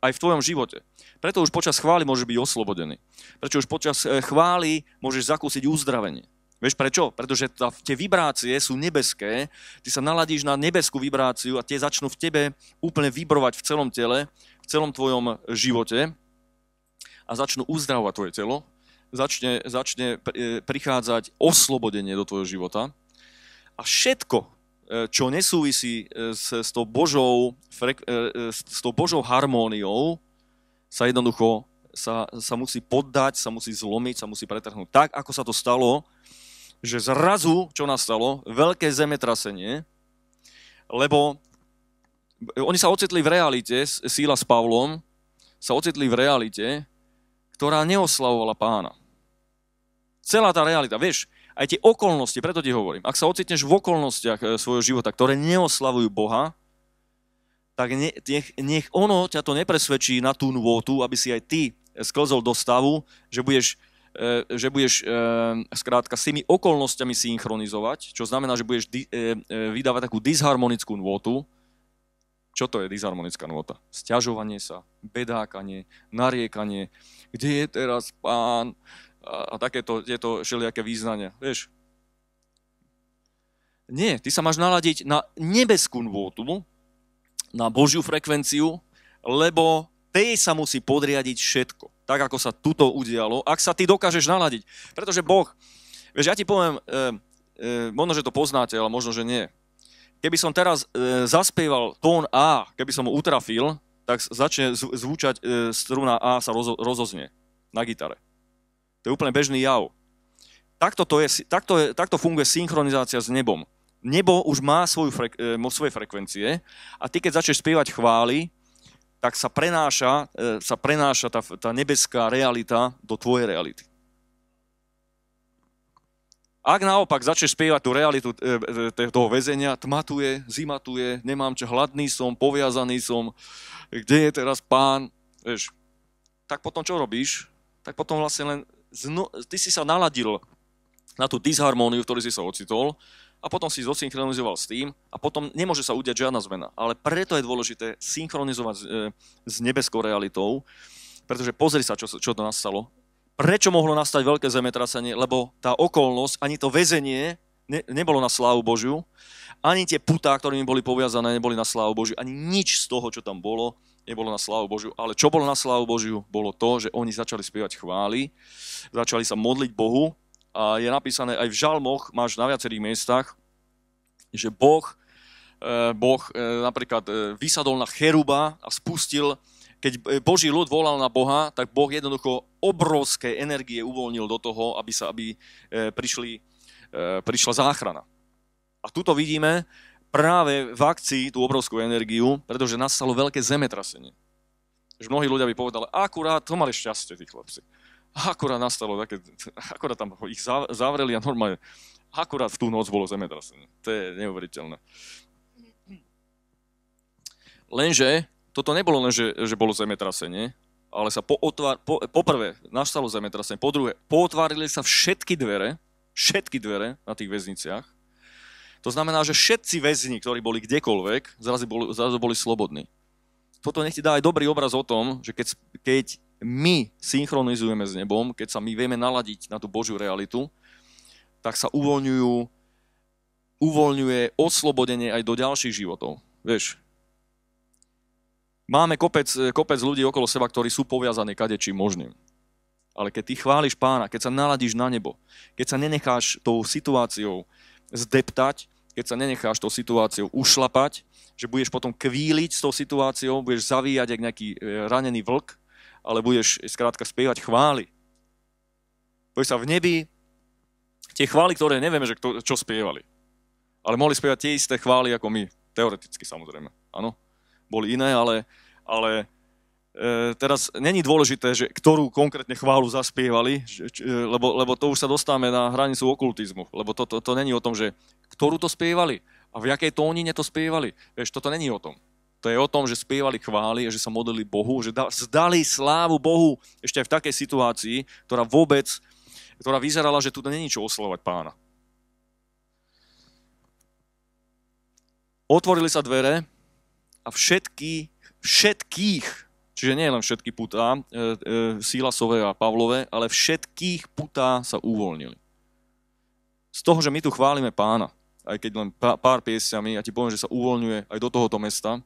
aj v tvojom živote. Preto už počas chvály môžeš byť oslobodený. Prečo už počas eh, chvály môžeš zakúsiť uzdravenie. Vieš prečo? Pretože tá, tie vibrácie sú nebeské, ty sa naladíš na nebeskú vibráciu a tie začnú v tebe úplne vibrovať v celom tele, v celom tvojom živote a začnú uzdravovať tvoje telo, začne, začne e, prichádzať oslobodenie do tvojho života a všetko, e, čo nesúvisí e, s, s, tou božou, s tou božou harmóniou, sa jednoducho sa, sa musí poddať, sa musí zlomiť, sa musí pretrhnúť. Tak, ako sa to stalo, že zrazu, čo nastalo, veľké zemetrasenie, lebo oni sa ocitli v realite, síla s Pavlom, sa ocitli v realite, ktorá neoslavovala pána celá tá realita, vieš, aj tie okolnosti, preto ti hovorím, ak sa ocitneš v okolnostiach e, svojho života, ktoré neoslavujú Boha, tak nech, nech ono ťa to nepresvedčí na tú nôtu, aby si aj ty sklzol do stavu, že budeš, e, že budeš e, skrátka s tými okolnostiami synchronizovať, čo znamená, že budeš vydávať takú disharmonickú nôtu. Čo to je disharmonická nôta? Sťažovanie sa, bedákanie, nariekanie, kde je teraz pán, a, a takéto tieto všelijaké význania. Vieš? Nie, ty sa máš naladiť na nebeskú nôtu, na Božiu frekvenciu, lebo tej sa musí podriadiť všetko. Tak, ako sa tuto udialo, ak sa ty dokážeš naladiť. Pretože Boh, vieš, ja ti poviem, e, e, možno, že to poznáte, ale možno, že nie. Keby som teraz e, zaspieval tón A, keby som ho utrafil, tak začne zvúčať e, struna A, sa rozo- rozoznie na gitare. To je úplne bežný jav. Takto, to je, takto, je, takto funguje synchronizácia s nebom. Nebo už má svoju frek, e, svoje frekvencie a ty, keď začneš spievať chvály, tak sa prenáša, e, sa prenáša tá, tá nebeská realita do tvojej reality. Ak naopak začneš spievať tú realitu e, e, toho väzenia, tmatuje, zimatuje, nemám čo, hladný som, poviazaný som, kde je teraz pán, vieš, tak potom čo robíš? Tak potom vlastne len zno, ty si sa naladil na tú disharmóniu, v ktorej si sa ocitol a potom si zosynchronizoval s tým a potom nemôže sa udiať žiadna zmena. Ale preto je dôležité synchronizovať e, s nebeskou realitou, pretože pozri sa, čo, čo to nastalo. Prečo mohlo nastať veľké zemetrasenie? Lebo tá okolnosť, ani to väzenie ne, nebolo na slávu Božiu, ani tie putá, ktorými boli poviazané, neboli na slávu Božiu, ani nič z toho, čo tam bolo, nebolo na slávu Božiu, ale čo bolo na slávu Božiu, bolo to, že oni začali spievať chvály, začali sa modliť Bohu a je napísané aj v žalmoch, máš na viacerých miestach, že Boh, e, boh e, napríklad e, vysadol na cheruba a spustil, keď Boží ľud volal na Boha, tak Boh jednoducho obrovské energie uvoľnil do toho, aby, sa, aby prišli, prišla záchrana. A tuto vidíme, práve v akcii tú obrovskú energiu, pretože nastalo veľké zemetrasenie. Že mnohí ľudia by povedali, akurát to mali šťastie tí chlapci. Akurát nastalo také, akurát tam ich zavreli a normálne, akurát v tú noc bolo zemetrasenie. To je neuveriteľné. Lenže toto nebolo len, že, že bolo zemetrasenie, ale sa po, otvár, po, poprvé nastalo zemetrasenie, po druhé, pootvárili sa všetky dvere, všetky dvere na tých väzniciach to znamená, že všetci väzni, ktorí boli kdekoľvek, zrazu boli, zrazu boli slobodní. Toto nech ti dá aj dobrý obraz o tom, že keď, keď my synchronizujeme s nebom, keď sa my vieme naladiť na tú Božiu realitu, tak sa uvoľňujú, uvoľňuje oslobodenie aj do ďalších životov. Vieš, máme kopec, kopec ľudí okolo seba, ktorí sú poviazaní kadečím možným. Ale keď ty chváliš pána, keď sa naladíš na nebo, keď sa nenecháš tou situáciou zdeptať, keď sa nenecháš tou situáciou ušlapať, že budeš potom kvíliť s tou situáciou, budeš zavíjať jak nejaký e, ranený vlk, ale budeš e, skrátka spievať chvály. Budeš sa v nebi, tie chvály, ktoré nevieme, že kto, čo spievali. Ale mohli spievať tie isté chvály ako my. Teoreticky samozrejme, áno. Boli iné, ale, ale e, teraz není dôležité, že ktorú konkrétne chválu zaspievali, že, či, e, lebo, lebo to už sa dostávame na hranicu okultizmu. Lebo to, to, to není o tom, že ktorú to spievali a v jakej tónine to spievali. Vieš, toto není o tom. To je o tom, že spievali chvály, a že sa modlili Bohu, že zdali slávu Bohu ešte aj v takej situácii, ktorá vôbec, ktorá vyzerala, že tu není čo oslovať pána. Otvorili sa dvere a všetky, všetkých, čiže nie len všetky putá e, e, Sílasové a Pavlové, ale všetkých putá sa uvoľnili. Z toho, že my tu chválime pána, aj keď len pár piesťami, ja ti poviem, že sa uvoľňuje aj do tohoto mesta,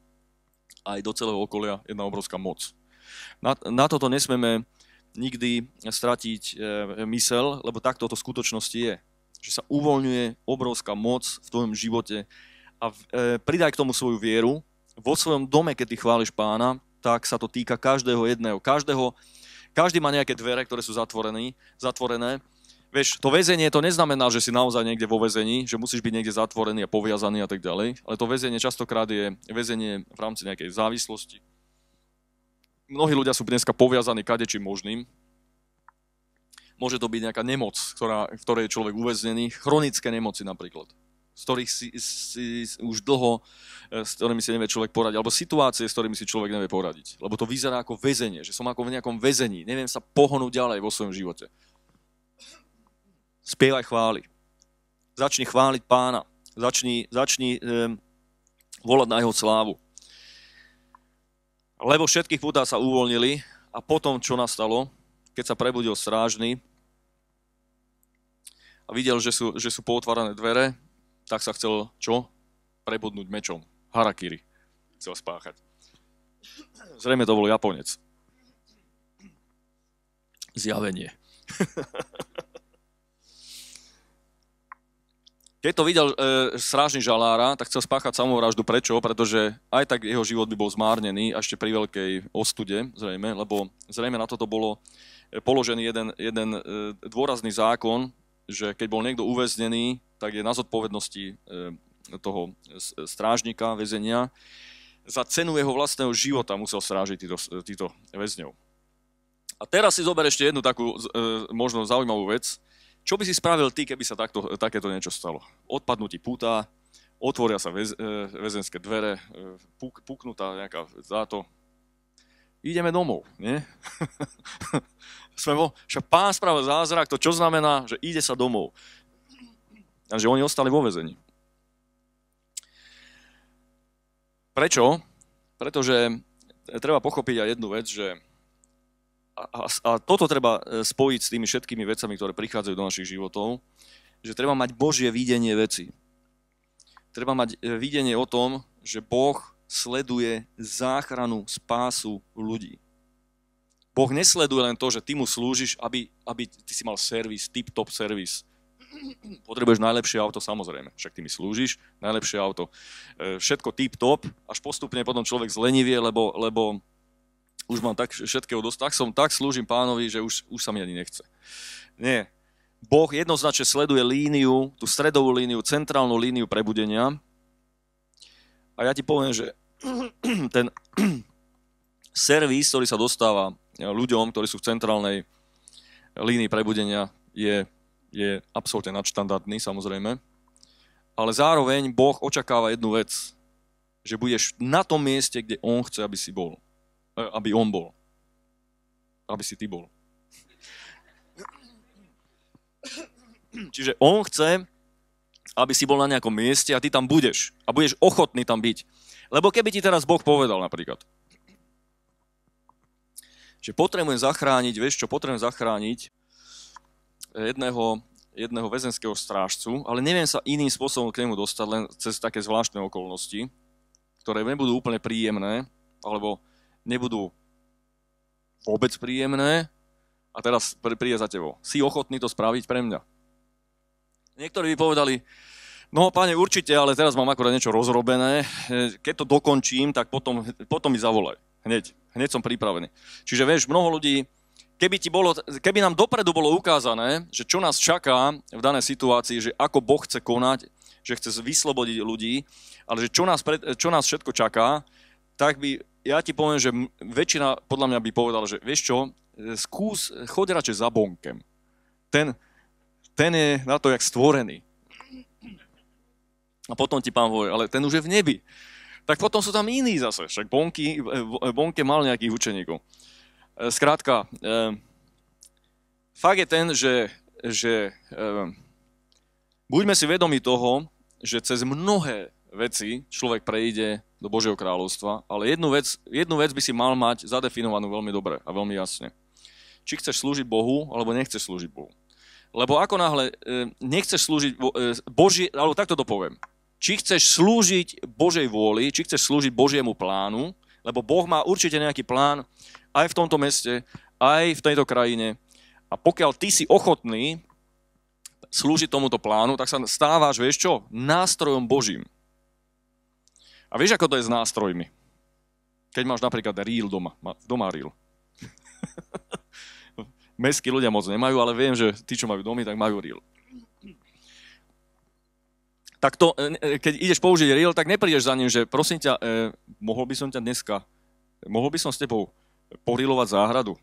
aj do celého okolia jedna obrovská moc. Na, na toto nesmeme nikdy stratiť e, mysel, lebo takto to v skutočnosti je. Že sa uvoľňuje obrovská moc v tvojom živote a v, e, pridaj k tomu svoju vieru. Vo svojom dome, keď ty chváliš pána, tak sa to týka každého jedného. Každého, každý má nejaké dvere, ktoré sú zatvorené, zatvorené vieš, to väzenie to neznamená, že si naozaj niekde vo väzení, že musíš byť niekde zatvorený a poviazaný a tak ďalej, ale to väzenie častokrát je väzenie v rámci nejakej závislosti. Mnohí ľudia sú dneska poviazaní kadečím možným. Môže to byť nejaká nemoc, ktorá, v ktorej je človek uväznený, chronické nemoci napríklad z ktorých si, si už dlho, e, s ktorými si nevie človek poradiť, alebo situácie, s ktorými si človek nevie poradiť. Lebo to vyzerá ako väzenie, že som ako v nejakom väzení, neviem sa pohnúť ďalej vo svojom živote spievaj chvály. Začni chváliť pána. Začni, začni um, volať na jeho slávu. Lebo všetkých vúdá sa uvoľnili a potom, čo nastalo, keď sa prebudil strážny a videl, že sú, že sú pootvárané dvere, tak sa chcel čo? Prebudnúť mečom. Harakiri chcel spáchať. Zrejme to bol Japonec. Zjavenie. Keď to videl e, strážny žalára, tak chcel spáchať samovraždu. Prečo? Pretože aj tak jeho život by bol zmárnený, ešte pri veľkej ostude, zrejme, lebo zrejme na toto bolo e, položený jeden, jeden e, dôrazný zákon, že keď bol niekto uväznený, tak je na zodpovednosti e, toho strážnika, väzenia, za cenu jeho vlastného života musel strážiť týto, týto väzňov. A teraz si zober ešte jednu takú e, možno zaujímavú vec. Čo by si spravil ty, keby sa takto, takéto niečo stalo? Odpadnutí putá, púta, otvoria sa väz, e, väzenské dvere, e, puk, puknutá nejaká záto. Ideme domov, nie? Sme vo, však pán spravil zázrak, to čo znamená, že ide sa domov. A že oni ostali vo väzení. Prečo? Pretože treba pochopiť aj jednu vec, že a, a toto treba e, spojiť s tými všetkými vecami, ktoré prichádzajú do našich životov, že treba mať Božie videnie veci. Treba mať e, videnie o tom, že Boh sleduje záchranu, spásu ľudí. Boh nesleduje len to, že ty mu slúžiš, aby, aby ty si mal servis, tip-top servis. Potrebuješ najlepšie auto, samozrejme. Však ty mi slúžiš, najlepšie auto. E, všetko tip-top, až postupne potom človek zlenivie, lebo, lebo už mám tak všetkého dosť, tak som, tak slúžim pánovi, že už, už sa mi ani nechce. Nie. Boh jednoznačne sleduje líniu, tú stredovú líniu, centrálnu líniu prebudenia. A ja ti poviem, že ten servis, ktorý sa dostáva eh, ľuďom, ktorí sú v centrálnej línii prebudenia, je, je absolútne nadštandardný, samozrejme. Ale zároveň Boh očakáva jednu vec, že budeš na tom mieste, kde On chce, aby si bol. E, aby on bol. Aby si ty bol. Čiže on chce, aby si bol na nejakom mieste a ty tam budeš. A budeš ochotný tam byť. Lebo keby ti teraz Boh povedal napríklad, že potrebujem zachrániť, vieš čo, potrebujem zachrániť e, jedného, jedného väzenského strážcu, ale neviem sa iným spôsobom k nemu dostať, len cez také zvláštne okolnosti, ktoré nebudú úplne príjemné, alebo nebudú vôbec príjemné a teraz príde za tebou. Si ochotný to spraviť pre mňa. Niektorí by povedali, no pane, určite, ale teraz mám akurát niečo rozrobené, e, keď to dokončím, tak potom, potom mi zavolaj. Hneď, hneď som pripravený. Čiže vieš, mnoho ľudí, keby, ti bolo, keby nám dopredu bolo ukázané, že čo nás čaká v danej situácii, že ako Boh chce konať, že chce vyslobodiť ľudí, ale že čo nás, pred, čo nás všetko čaká, tak by ja ti poviem, že väčšina podľa mňa by povedala, že vieš čo, e, skús, choď radšej za bonkem. Ten, ten je na to jak stvorený. A potom ti pán hovorí, ale ten už je v nebi. Tak potom sú tam iní zase, však Bonky, e, e, Bonke mal nejakých učeníkov. Skrátka, fakt je ten, že, že buďme si vedomi toho, že cez mnohé veci človek prejde do Božieho kráľovstva, ale jednu vec, jednu vec by si mal mať zadefinovanú veľmi dobre a veľmi jasne. Či chceš slúžiť Bohu, alebo nechceš slúžiť Bohu. Lebo ako náhle e, nechceš slúžiť e, Božie, alebo takto to poviem. Či chceš slúžiť Božej vôli, či chceš slúžiť Božiemu plánu, lebo Boh má určite nejaký plán aj v tomto meste, aj v tejto krajine. A pokiaľ ty si ochotný slúžiť tomuto plánu, tak sa stávaš, vieš čo, nástrojom Božím. A vieš, ako to je s nástrojmi? Keď máš napríklad reel doma, doma reel. Mestskí ľudia moc nemajú, ale viem, že tí, čo majú domy, tak majú reel. Tak to, e, e, keď ideš použiť reel, tak neprídeš za ním, že prosím ťa, eh, mohol by som ťa dneska, mohol by som s tebou porilovať záhradu.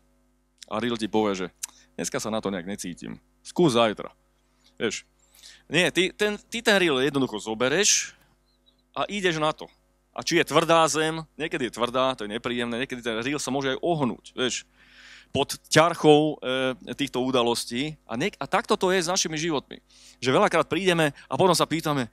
A reel ti povie, že dneska sa na to nejak necítim. Skús zajtra. Vieš. Nie, ty ten, ty ten reel jednoducho zobereš, a ideš na to. A či je tvrdá zem, niekedy je tvrdá, to je nepríjemné, niekedy ten ríl sa môže aj ohnúť, vieš, pod ťarchou e, týchto udalostí. A, niek- a takto to je s našimi životmi. Že veľakrát prídeme a potom sa pýtame,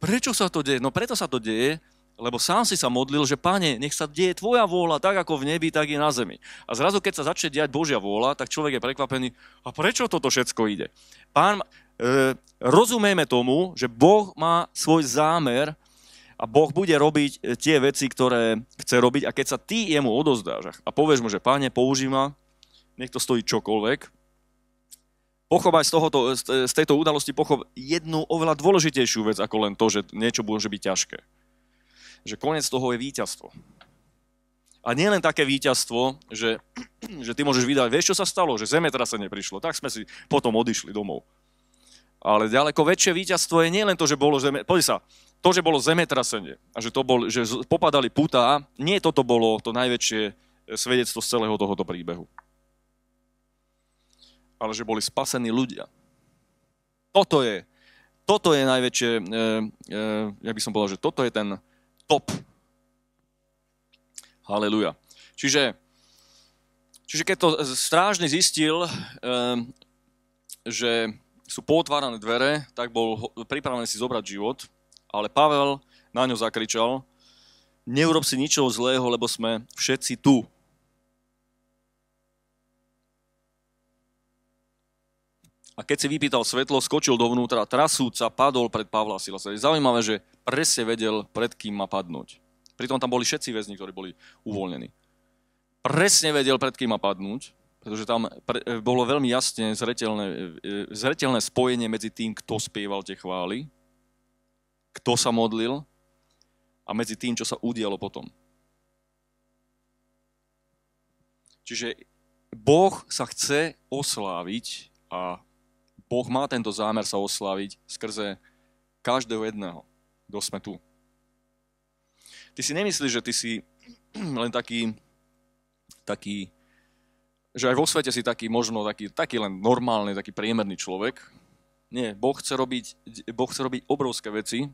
prečo sa to deje? No preto sa to deje, lebo sám si sa modlil, že pane, nech sa deje tvoja vôľa tak ako v nebi, tak i na zemi. A zrazu, keď sa začne diať Božia vôľa, tak človek je prekvapený, a prečo toto všetko ide? Pán, e, rozumieme tomu, že Boh má svoj zámer a Boh bude robiť eh, tie veci, ktoré chce robiť a keď sa ty jemu odozdáš a povieš mu, že páne, použij ma, nech to stojí čokoľvek, pochovaj z, tohoto, z eh, tejto udalosti pochop jednu oveľa dôležitejšiu vec ako len to, že niečo môže byť ťažké. Že koniec toho je víťazstvo. A nie len také víťazstvo, že, že ty môžeš vydať, vieš, čo sa stalo, že sa neprišlo, tak sme si potom odišli domov. Ale ďaleko väčšie víťazstvo je nielen to, že bolo zeme... Pozri sa, to, že bolo zemetrasenie a že, to bol, že popadali putá, nie toto bolo to najväčšie e, svedectvo z celého tohoto príbehu. Ale že boli spasení ľudia. Toto je, toto je najväčšie, e, e, ja by som povedal, že toto je ten top. Haleluja. Čiže, čiže keď to strážny zistil, e, že sú potvárané dvere, tak bol pripravený si zobrať život, ale Pavel na ňo zakričal, neurob si ničoho zlého, lebo sme všetci tu. A keď si vypýtal svetlo, skočil dovnútra, trasúca, padol pred Pavla Silasa. Je zaujímavé, že presne vedel, pred kým má padnúť. Pritom tam boli všetci väzni, ktorí boli uvoľnení. Presne vedel, pred kým má padnúť, pretože tam pre, eh, bolo veľmi jasne zretelné, eh, zretelné spojenie medzi tým, kto spieval tie chvály kto sa modlil a medzi tým, čo sa udialo potom. Čiže Boh sa chce osláviť a Boh má tento zámer sa osláviť skrze každého jedného, kto sme tu. Ty si nemyslíš, že ty si len taký, taký, že aj vo svete si taký možno taký, taký len normálny, taký priemerný človek. Nie, Boh chce robiť, boh chce robiť obrovské veci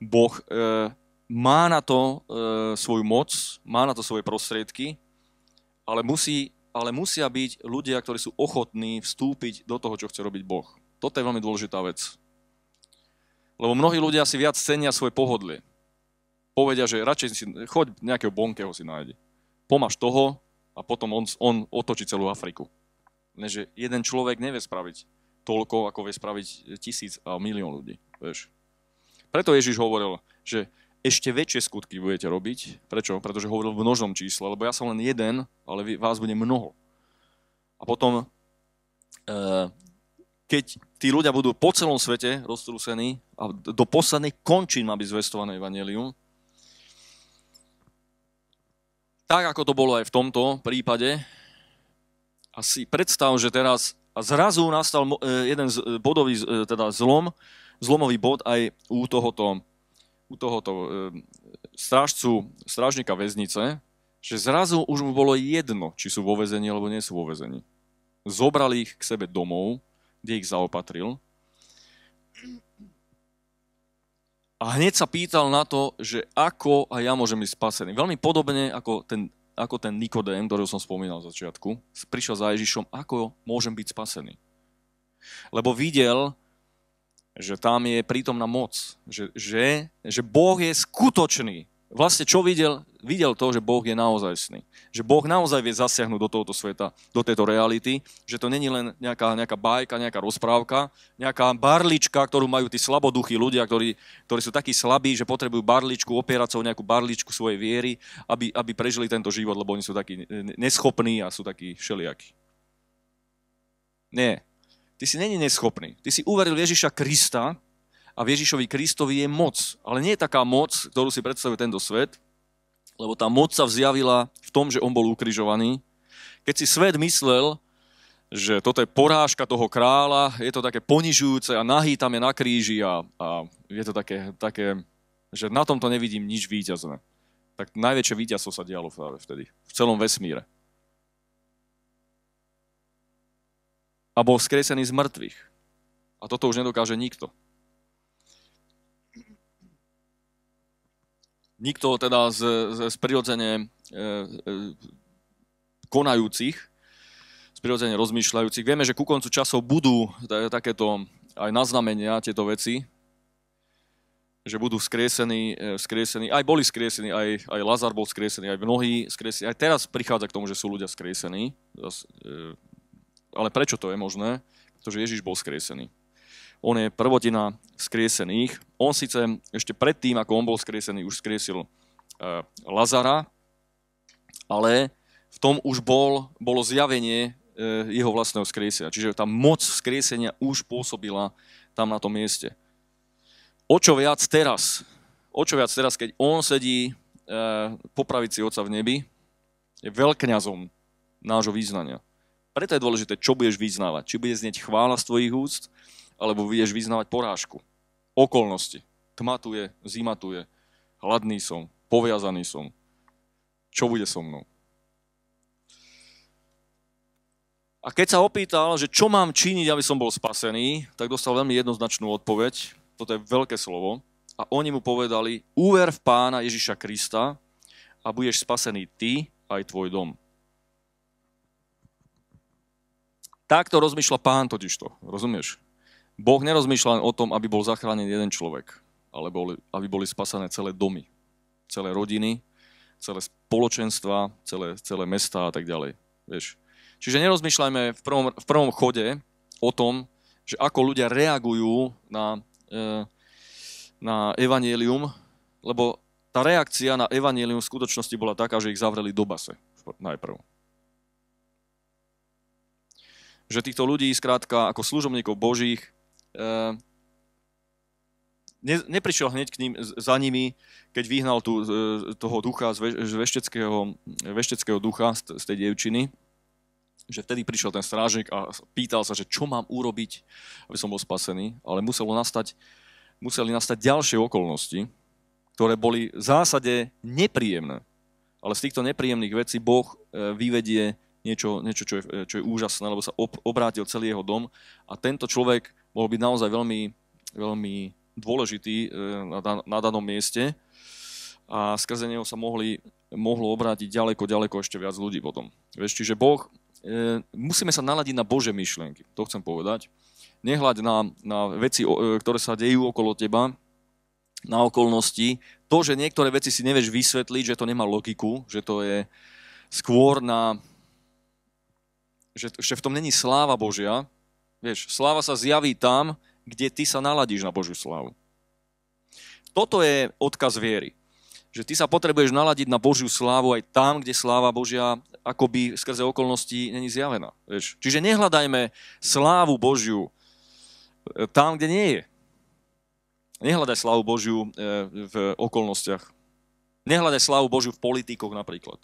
Boh eh, má na to eh, svoju moc, má na to svoje prostriedky, ale, musí, ale musia byť ľudia, ktorí sú ochotní vstúpiť do toho, čo chce robiť Boh. Toto je veľmi dôležitá vec. Lebo mnohí ľudia si viac cenia svoje pohodlie. Povedia, že radšej si choď nejakého bonkého si nájde. Pomáš toho a potom on, on otočí celú Afriku. Lenže jeden človek nevie spraviť toľko, ako vie spraviť tisíc a milión ľudí. Vieš. Preto Ježiš hovoril, že ešte väčšie skutky budete robiť. Prečo? Pretože hovoril v množnom čísle, lebo ja som len jeden, ale vás bude mnoho. A potom, e, keď tí ľudia budú po celom svete roztrúsení a do poslednej končín má byť zvestované evanelium, tak ako to bolo aj v tomto prípade, asi si predstav, že teraz a zrazu nastal e, jeden z, e, bodový teda zlom, zlomový bod aj u tohoto, u tohoto e, strážcu, strážnika väznice, že zrazu už mu bolo jedno, či sú vo väzení alebo nie sú vo väzení. Zobrali ich k sebe domov, kde ich zaopatril. A hneď sa pýtal na to, že ako a ja môžem byť spasený. Veľmi podobne ako ten, ako ten Nikodém, ktorého som spomínal v začiatku, prišiel za Ježišom, ako môžem byť spasený. Lebo videl, že tam je prítomná moc, že, že, že Boh je skutočný. Vlastne čo videl? Videl to, že Boh je naozaj sný. Že Boh naozaj vie zasiahnuť do tohoto sveta, do tejto reality, že to není len nejaká, nejaká bajka, nejaká rozprávka, nejaká barlička, ktorú majú tí slaboduchí ľudia, ktorí, ktorí sú takí slabí, že potrebujú barličku, opierať sa o nejakú barličku svojej viery, aby, aby prežili tento život, lebo oni sú takí neschopní a sú takí všelijakí. Nie, Ty si není neschopný. Ty si uveril Ježiša Krista a v Ježišovi Kristovi je moc. Ale nie je taká moc, ktorú si predstavuje tento svet, lebo tá moc sa vzjavila v tom, že on bol ukrižovaný. Keď si svet myslel, že toto je porážka toho kráľa, je to také ponižujúce a nahý tam je na kríži a, a je to také, také, že na tomto nevidím nič víťazné. Tak najväčšie víťazstvo sa dialo práve vtedy, v celom vesmíre. a bol skresený z mŕtvych. A toto už nedokáže nikto. Nikto teda z, z, z prirodzene e, e, konajúcich, z prirodzene rozmýšľajúcich. Vieme, že ku koncu časov budú takéto aj naznamenia, tieto veci, že budú skriesení, skriesení e, aj boli skriesení, aj, aj Lazar bol skriesený, aj mnohí skriesení. Aj teraz prichádza k tomu, že sú ľudia skriesení. Zas, e, ale prečo to je možné? Pretože Ježiš bol skriesený. On je prvotina skriesených. On síce ešte predtým, ako on bol skriesený, už skriesil e, Lazara, ale v tom už bol, bolo zjavenie e, jeho vlastného skriesenia. Čiže tá moc skriesenia už pôsobila tam na tom mieste. O čo viac teraz, o čo viac teraz, keď on sedí e, po pravici oca v nebi, je veľkňazom nášho význania. Preto je dôležité, čo budeš vyznávať. Či bude znieť chvála z tvojich úst, alebo budeš vyznávať porážku. Okolnosti. Tma tu je, zima tu je, hladný som, poviazaný som. Čo bude so mnou? A keď sa opýtal, že čo mám činiť, aby som bol spasený, tak dostal veľmi jednoznačnú odpoveď. Toto je veľké slovo. A oni mu povedali, úver v pána Ježiša Krista a budeš spasený ty aj tvoj dom. Takto rozmýšľa pán totižto, rozumieš? Boh nerozmýšľa o tom, aby bol zachránený jeden človek, ale boli, aby boli spasané celé domy, celé rodiny, celé spoločenstva, celé, celé mesta a tak ďalej. Vieš? Čiže nerozmýšľajme v prvom, v prvom chode o tom, že ako ľudia reagujú na, e, na evanielium, lebo tá reakcia na evanielium v skutočnosti bola taká, že ich zavreli do base najprv že týchto ľudí, skrátka, ako služobníkov božích, eh, ne, neprišiel hneď k ním, za nimi, keď vyhnal tú, toho ducha z, ve, z vešteckého, vešteckého ducha z, z tej dievčiny, že vtedy prišiel ten strážnik a pýtal sa, že čo mám urobiť, aby som bol spasený, ale muselo nastať, museli nastať ďalšie okolnosti, ktoré boli v zásade nepríjemné. Ale z týchto nepríjemných vecí Boh eh, vyvedie niečo, niečo čo, je, čo je úžasné, lebo sa ob, obrátil celý jeho dom a tento človek mohol byť naozaj veľmi, veľmi dôležitý e, na, na danom mieste a skrze neho sa mohli, mohlo obrátiť ďaleko, ďaleko ešte viac ľudí potom. Vieš, čiže Boh, e, musíme sa naladiť na Bože myšlienky, to chcem povedať. Nehľaď na, na veci, e, ktoré sa dejú okolo teba, na okolnosti. To, že niektoré veci si nevieš vysvetliť, že to nemá logiku, že to je skôr na, že, že v tom není sláva Božia. Vieš, sláva sa zjaví tam, kde ty sa naladíš na Božiu slávu. Toto je odkaz viery. Že ty sa potrebuješ naladiť na Božiu slávu aj tam, kde sláva Božia akoby skrze okolnosti není zjavená. Vieš. Čiže nehľadajme slávu Božiu e, tam, kde nie je. Nehľadaj slávu Božiu e, v okolnostiach. Nehľadaj slávu Božiu v politikoch napríklad.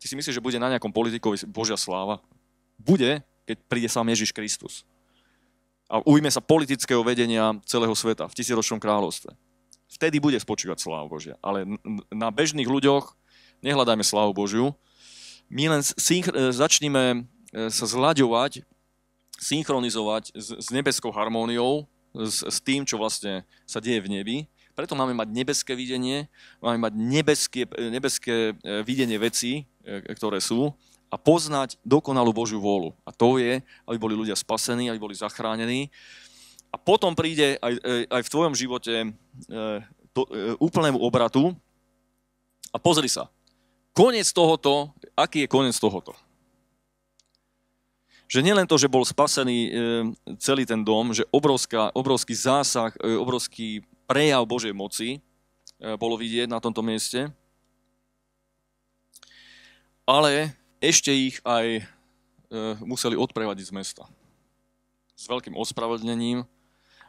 Ty si myslíš, že bude na nejakom politikovi Božia sláva? bude, keď príde sám Ježiš Kristus. A ujme sa politického vedenia celého sveta v tisíročnom kráľovstve. Vtedy bude spočívať sláva Božia. Ale na bežných ľuďoch nehľadajme slávu Božiu. My len synch- e, začneme e, sa zlaďovať, synchronizovať s, s nebeskou harmóniou, s, s tým, čo vlastne sa deje v nebi. Preto máme mať nebeské videnie, máme mať nebeské, e, nebeské videnie vecí, ktoré sú a poznať dokonalú Božiu vôľu. A to je, aby boli ľudia spasení, aby boli zachránení. A potom príde aj, e, aj v tvojom živote e, to, e, úplnému obratu. A pozri sa, koniec tohoto, aký je koniec tohoto? Že nielen to, že bol spasený celý ten dom, že obrovská, obrovský zásah, obrovský prejav Božej moci bolo vidieť na tomto mieste, ale ešte ich aj e, museli odprevadiť z mesta. S veľkým ospravedlnením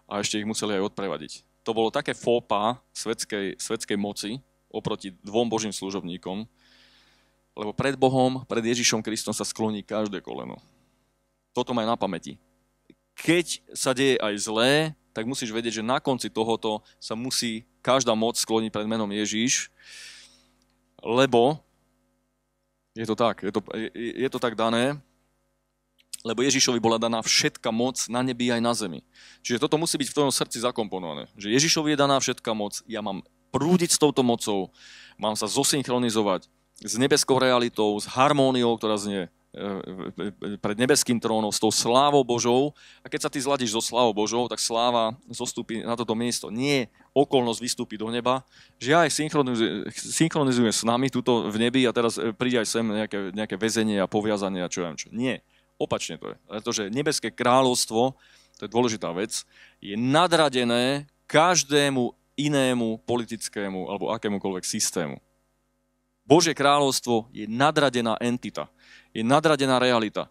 a ešte ich museli aj odprevadiť. To bolo také fópa svetskej, svetskej moci oproti dvom božím služobníkom, lebo pred Bohom, pred Ježišom Kristom sa skloní každé koleno. Toto maj na pamäti. Keď sa deje aj zlé, tak musíš vedieť, že na konci tohoto sa musí každá moc skloniť pred menom Ježiš, lebo je to tak, je to, je, je to tak dané, lebo Ježišovi bola daná všetka moc na nebi aj na zemi. Čiže toto musí byť v tvojom srdci zakomponované, že Ježišovi je daná všetka moc, ja mám prúdiť s touto mocou, mám sa zosynchronizovať s nebeskou realitou, s harmóniou, ktorá znie E, e, e, pred nebeským trónom, s tou slávou Božou. A keď sa ty zladíš so slávou Božou, tak sláva zostúpi na toto miesto. Nie okolnosť vystúpi do neba, že ja aj synchronizuje, synchronizujem s nami tuto v nebi a teraz príde aj sem nejaké, nejaké väzenie a poviazanie a čo ja čo. Nie, opačne to je. Pretože nebeské kráľovstvo, to je dôležitá vec, je nadradené každému inému politickému alebo akémukoľvek systému. Božie kráľovstvo je nadradená entita, je nadradená realita.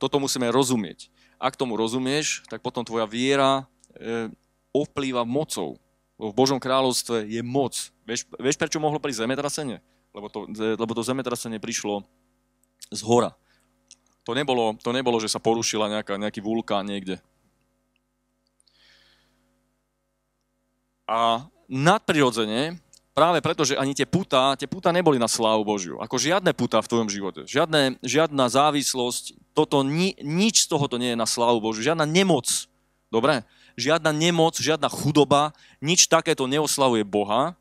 Toto musíme rozumieť. Ak tomu rozumieš, tak potom tvoja viera e, ovplýva mocou. V Božom kráľovstve je moc. Vieš, vieš prečo mohlo prísť zemetrasenie? Lebo to, e, lebo to zemetrasenie prišlo z hora. To nebolo, to nebolo že sa porušila nejaká, nejaký vulkán niekde. A nadprirodzene Práve preto, že ani tie puta, tie puta neboli na slávu Božiu. Ako žiadne puta v tvojom živote, žiadne, žiadna závislosť, toto ni, nič z toho nie je na slávu Božiu. Žiadna nemoc, dobre? Žiadna nemoc, žiadna chudoba, nič takéto neoslavuje Boha.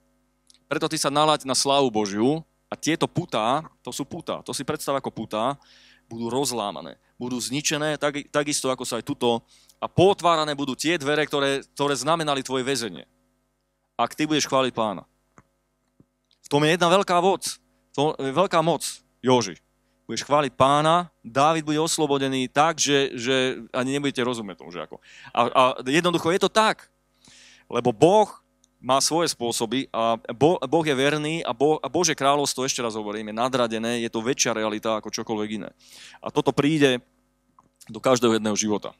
Preto ty sa naláď na slávu Božiu a tieto putá, to sú putá, to si predstav ako puta, budú rozlámané, budú zničené, tak, takisto ako sa aj tuto, a potvárané budú tie dvere, ktoré, ktoré znamenali tvoje väzenie. Ak ty budeš chváliť pána. V tom je jedna veľká moc. To je veľká moc, Joži. Budeš chváliť pána, Dávid bude oslobodený tak, že, že ani nebudete rozumieť tomu, že ako. A, a jednoducho je to tak, lebo Boh má svoje spôsoby a Bo, Boh je verný a, Bo, a Bože kráľovstvo, ešte raz hovorím, je nadradené, je to väčšia realita ako čokoľvek iné. A toto príde do každého jedného života.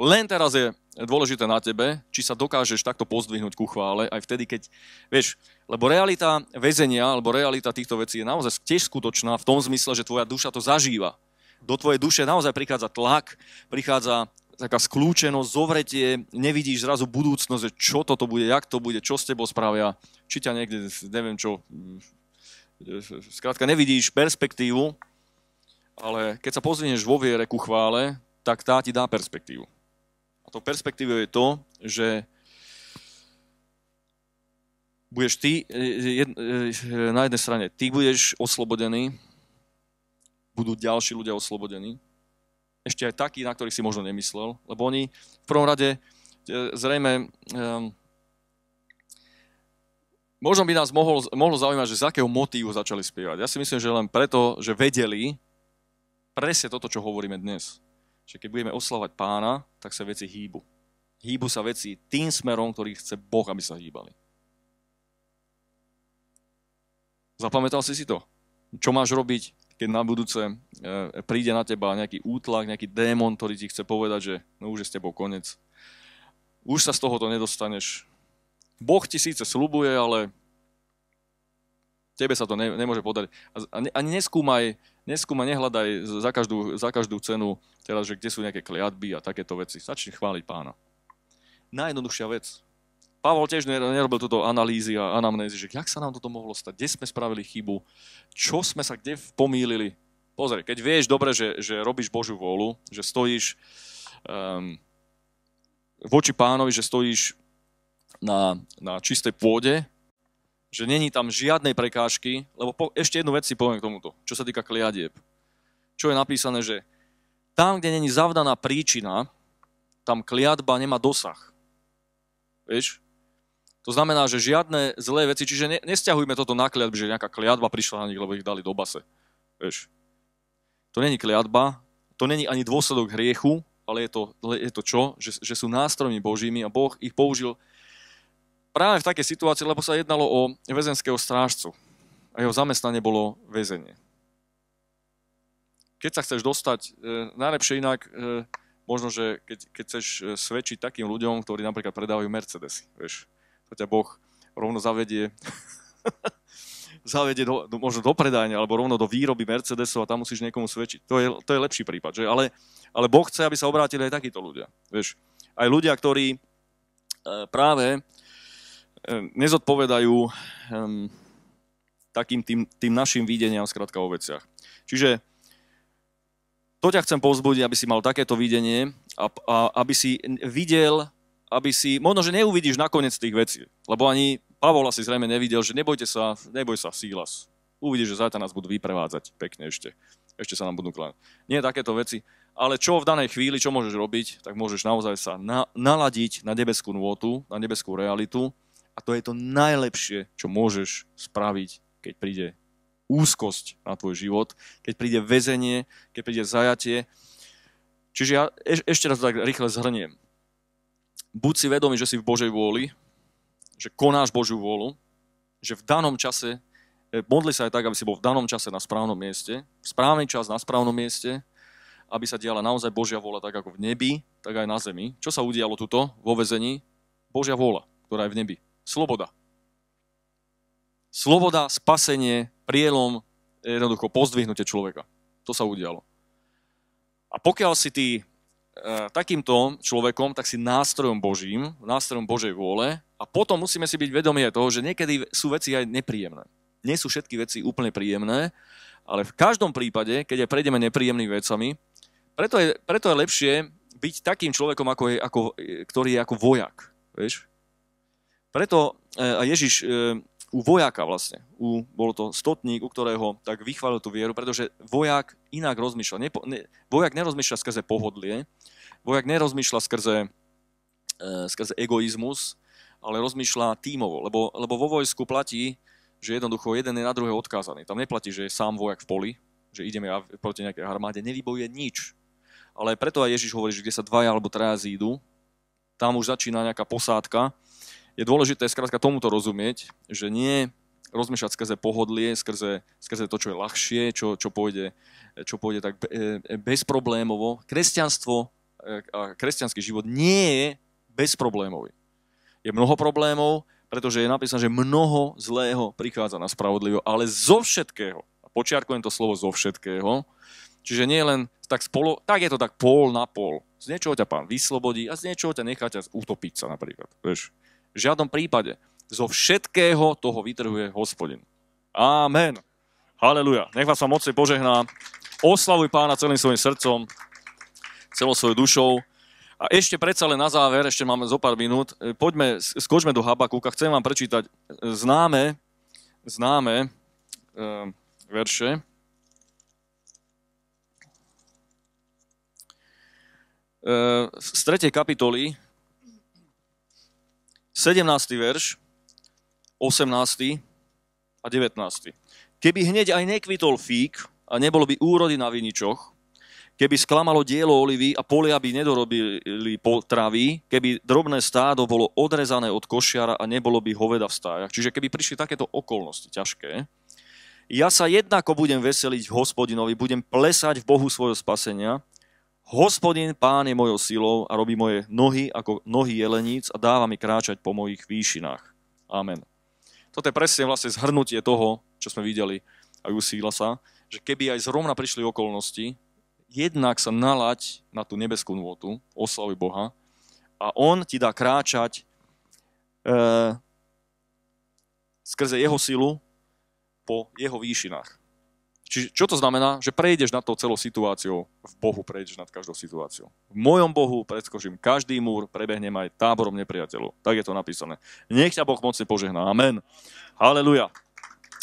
Len teraz je dôležité na tebe, či sa dokážeš takto pozdvihnúť ku chvále, aj vtedy, keď, vieš, lebo realita väzenia, alebo realita týchto vecí je naozaj tiež skutočná v tom zmysle, že tvoja duša to zažíva. Do tvojej duše naozaj prichádza tlak, prichádza taká skľúčenosť, zovretie, nevidíš zrazu budúcnosť, že čo toto bude, jak to bude, čo s tebou spravia, či ťa niekde, neviem čo, skrátka nevidíš perspektívu, ale keď sa pozrieš vo viere ku chvále, tak tá ti dá perspektívu tou perspektívou je to, že budeš ty, e, e, e, na jednej strane ty budeš oslobodený, budú ďalší ľudia oslobodení, ešte aj takí, na ktorých si možno nemyslel, lebo oni v prvom rade zrejme ehm, možno by nás mohol, mohlo zaujímať, že z akého motívu začali spievať. Ja si myslím, že len preto, že vedeli presne toto, čo hovoríme dnes že keď budeme oslavať pána, tak sa veci hýbu. Hýbu sa veci tým smerom, ktorý chce Boh, aby sa hýbali. Zapamätal si si to? Čo máš robiť, keď na budúce e, príde na teba nejaký útlak, nejaký démon, ktorý ti chce povedať, že no už je s tebou konec. Už sa z tohoto nedostaneš. Boh ti síce slubuje, ale tebe sa to ne, nemôže podať, A, ani neskúmaj, neskúma, nehľadaj za každú, za každú cenu teraz, že kde sú nejaké kliatby a takéto veci. Začni chváliť pána. Najjednoduchšia vec. Pavol tiež nerobil túto analýzy a anamnézy, že jak sa nám toto mohlo stať, kde sme spravili chybu, čo sme sa kde pomýlili. Pozri, keď vieš dobre, že, že robíš Božiu vôľu, že stojíš um, voči pánovi, že stojíš na, na čistej pôde, že není tam žiadnej prekážky, lebo po, ešte jednu vec si poviem k tomuto, čo sa týka kliadieb. Čo je napísané, že tam, kde není zavdaná príčina, tam kliatba nemá dosah. Vieš? To znamená, že žiadne zlé veci, čiže ne, nestiahujme toto na kliadby, že nejaká kliatba prišla na nich, lebo ich dali do base. Vieš? To není kliatba, to není ani dôsledok hriechu, ale je to, je to čo? Že, že sú nástrojmi Božími a Boh ich použil práve v takej situácii, lebo sa jednalo o väzenského strážcu a jeho zamestnanie bolo väzenie. Keď sa chceš dostať, e, najlepšie inak, e, možno, že keď, keď chceš e, svedčiť takým ľuďom, ktorí napríklad predávajú Mercedesy, vieš, to ťa Boh rovno zavedie, zavedie do, do, možno do predajne, alebo rovno do výroby Mercedesov a tam musíš niekomu svedčiť. To je, to je lepší prípad, že? Ale, ale Boh chce, aby sa obrátili aj takíto ľudia, vieš. Aj ľudia, ktorí e, práve nezodpovedajú um, takým tým, tým našim videniam zkrátka o veciach. Čiže to ťa chcem povzbudiť, aby si mal takéto videnie a, a aby si videl, aby si, možno, že neuvidíš nakoniec tých vecí, lebo ani Pavol asi zrejme nevidel, že nebojte sa, neboj sa Sílas. Uvidíš, že zajtra nás budú vyprevádzať pekne ešte. Ešte sa nám budú kláňať. Nie takéto veci. Ale čo v danej chvíli, čo môžeš robiť, tak môžeš naozaj sa na, naladiť na nebeskú nôtu, na nebeskú realitu a to je to najlepšie, čo môžeš spraviť, keď príde úzkosť na tvoj život, keď príde väzenie, keď príde zajatie. Čiže ja eš, ešte raz tak rýchle zhrniem. Buď si vedomý, že si v Božej vôli, že konáš Božiu vôľu, že v danom čase, e, modli sa aj tak, aby si bol v danom čase na správnom mieste, v správny čas na správnom mieste, aby sa diala naozaj Božia vôľa tak ako v nebi, tak aj na zemi. Čo sa udialo tuto vo vezení? Božia vôľa, ktorá je v nebi sloboda. Sloboda, spasenie, prielom, jednoducho pozdvihnutie človeka. To sa udialo. A pokiaľ si ty e, takýmto človekom, tak si nástrojom Božím, nástrojom Božej vôle a potom musíme si byť vedomi aj toho, že niekedy sú veci aj nepríjemné. Nie sú všetky veci úplne príjemné, ale v každom prípade, keď aj prejdeme nepríjemnými vecami, preto je, preto je lepšie byť takým človekom, ako je, ako, ktorý je ako vojak. Vieš? Preto e, aj Ježiš e, u vojaka vlastne, u, bol to stotník, u ktorého tak vychválil tú vieru, pretože vojak inak rozmýšľa. Ne, ne, vojak nerozmýšľa skrze pohodlie, vojak nerozmýšľa skrze, e, skrze egoizmus, ale rozmýšľa tímovo, lebo, lebo vo vojsku platí, že jednoducho jeden je na druhého odkázaný. Tam neplatí, že je sám vojak v poli, že ideme proti nejakej armáde, nevybojuje nič. Ale preto aj Ježiš hovorí, že kde sa dvaja alebo traja zídu, tam už začína nejaká posádka, je dôležité skrátka tomuto rozumieť, že nie rozmýšľať skrze pohodlie, skrze, skrze to, čo je ľahšie, čo, čo, pôjde, čo pôjde tak e, bezproblémovo. Kresťanstvo e, a kresťanský život nie je bezproblémový. Je mnoho problémov, pretože je napísané, že mnoho zlého prichádza na spravodlivo, ale zo všetkého, a počiarkujem to slovo zo všetkého, čiže nie len tak spolo, tak je to tak pol na pol. Z niečoho ťa pán vyslobodí a z niečoho ťa nechá ťa utopiť sa napríklad. Vieš? V žiadnom prípade. Zo všetkého toho vytrhuje hospodin. Amen. Haleluja. Nech vás vám moci požehná. Oslavuj pána celým svojim srdcom, celou svojou dušou. A ešte predsa len na záver, ešte máme zo pár minút, eh, poďme, skočme do Habakúka. Chcem vám prečítať eh, známe, známe e, verše. E, z 3. kapitoly 17. verš, 18. a 19. Keby hneď aj nekvitol fík a nebolo by úrody na viničoch, keby sklamalo dielo olivy a polia by nedorobili potravy, keby drobné stádo bolo odrezané od košiara a nebolo by hoveda v stájach. Čiže keby prišli takéto okolnosti ťažké, ja sa jednako budem veseliť v hospodinovi, budem plesať v Bohu svojho spasenia, Hospodin pán je mojou silou a robí moje nohy ako nohy jeleníc a dáva mi kráčať po mojich výšinách. Amen. Toto je presne vlastne zhrnutie toho, čo sme videli aj u sa, že keby aj zrovna prišli okolnosti, jednak sa nalaď na tú nebeskú nôtu, oslavy Boha, a On ti dá kráčať e, skrze Jeho silu po Jeho výšinách. Čiže čo to znamená? Že prejdeš nad tou celou situáciou. V Bohu prejdeš nad každou situáciou. V mojom Bohu predskožím každý múr, prebehnem aj táborom nepriateľov. Tak je to napísané. Nech ťa Boh mocne požehná. Amen. Haleluja.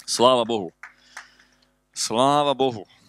Sláva Bohu. Sláva Bohu.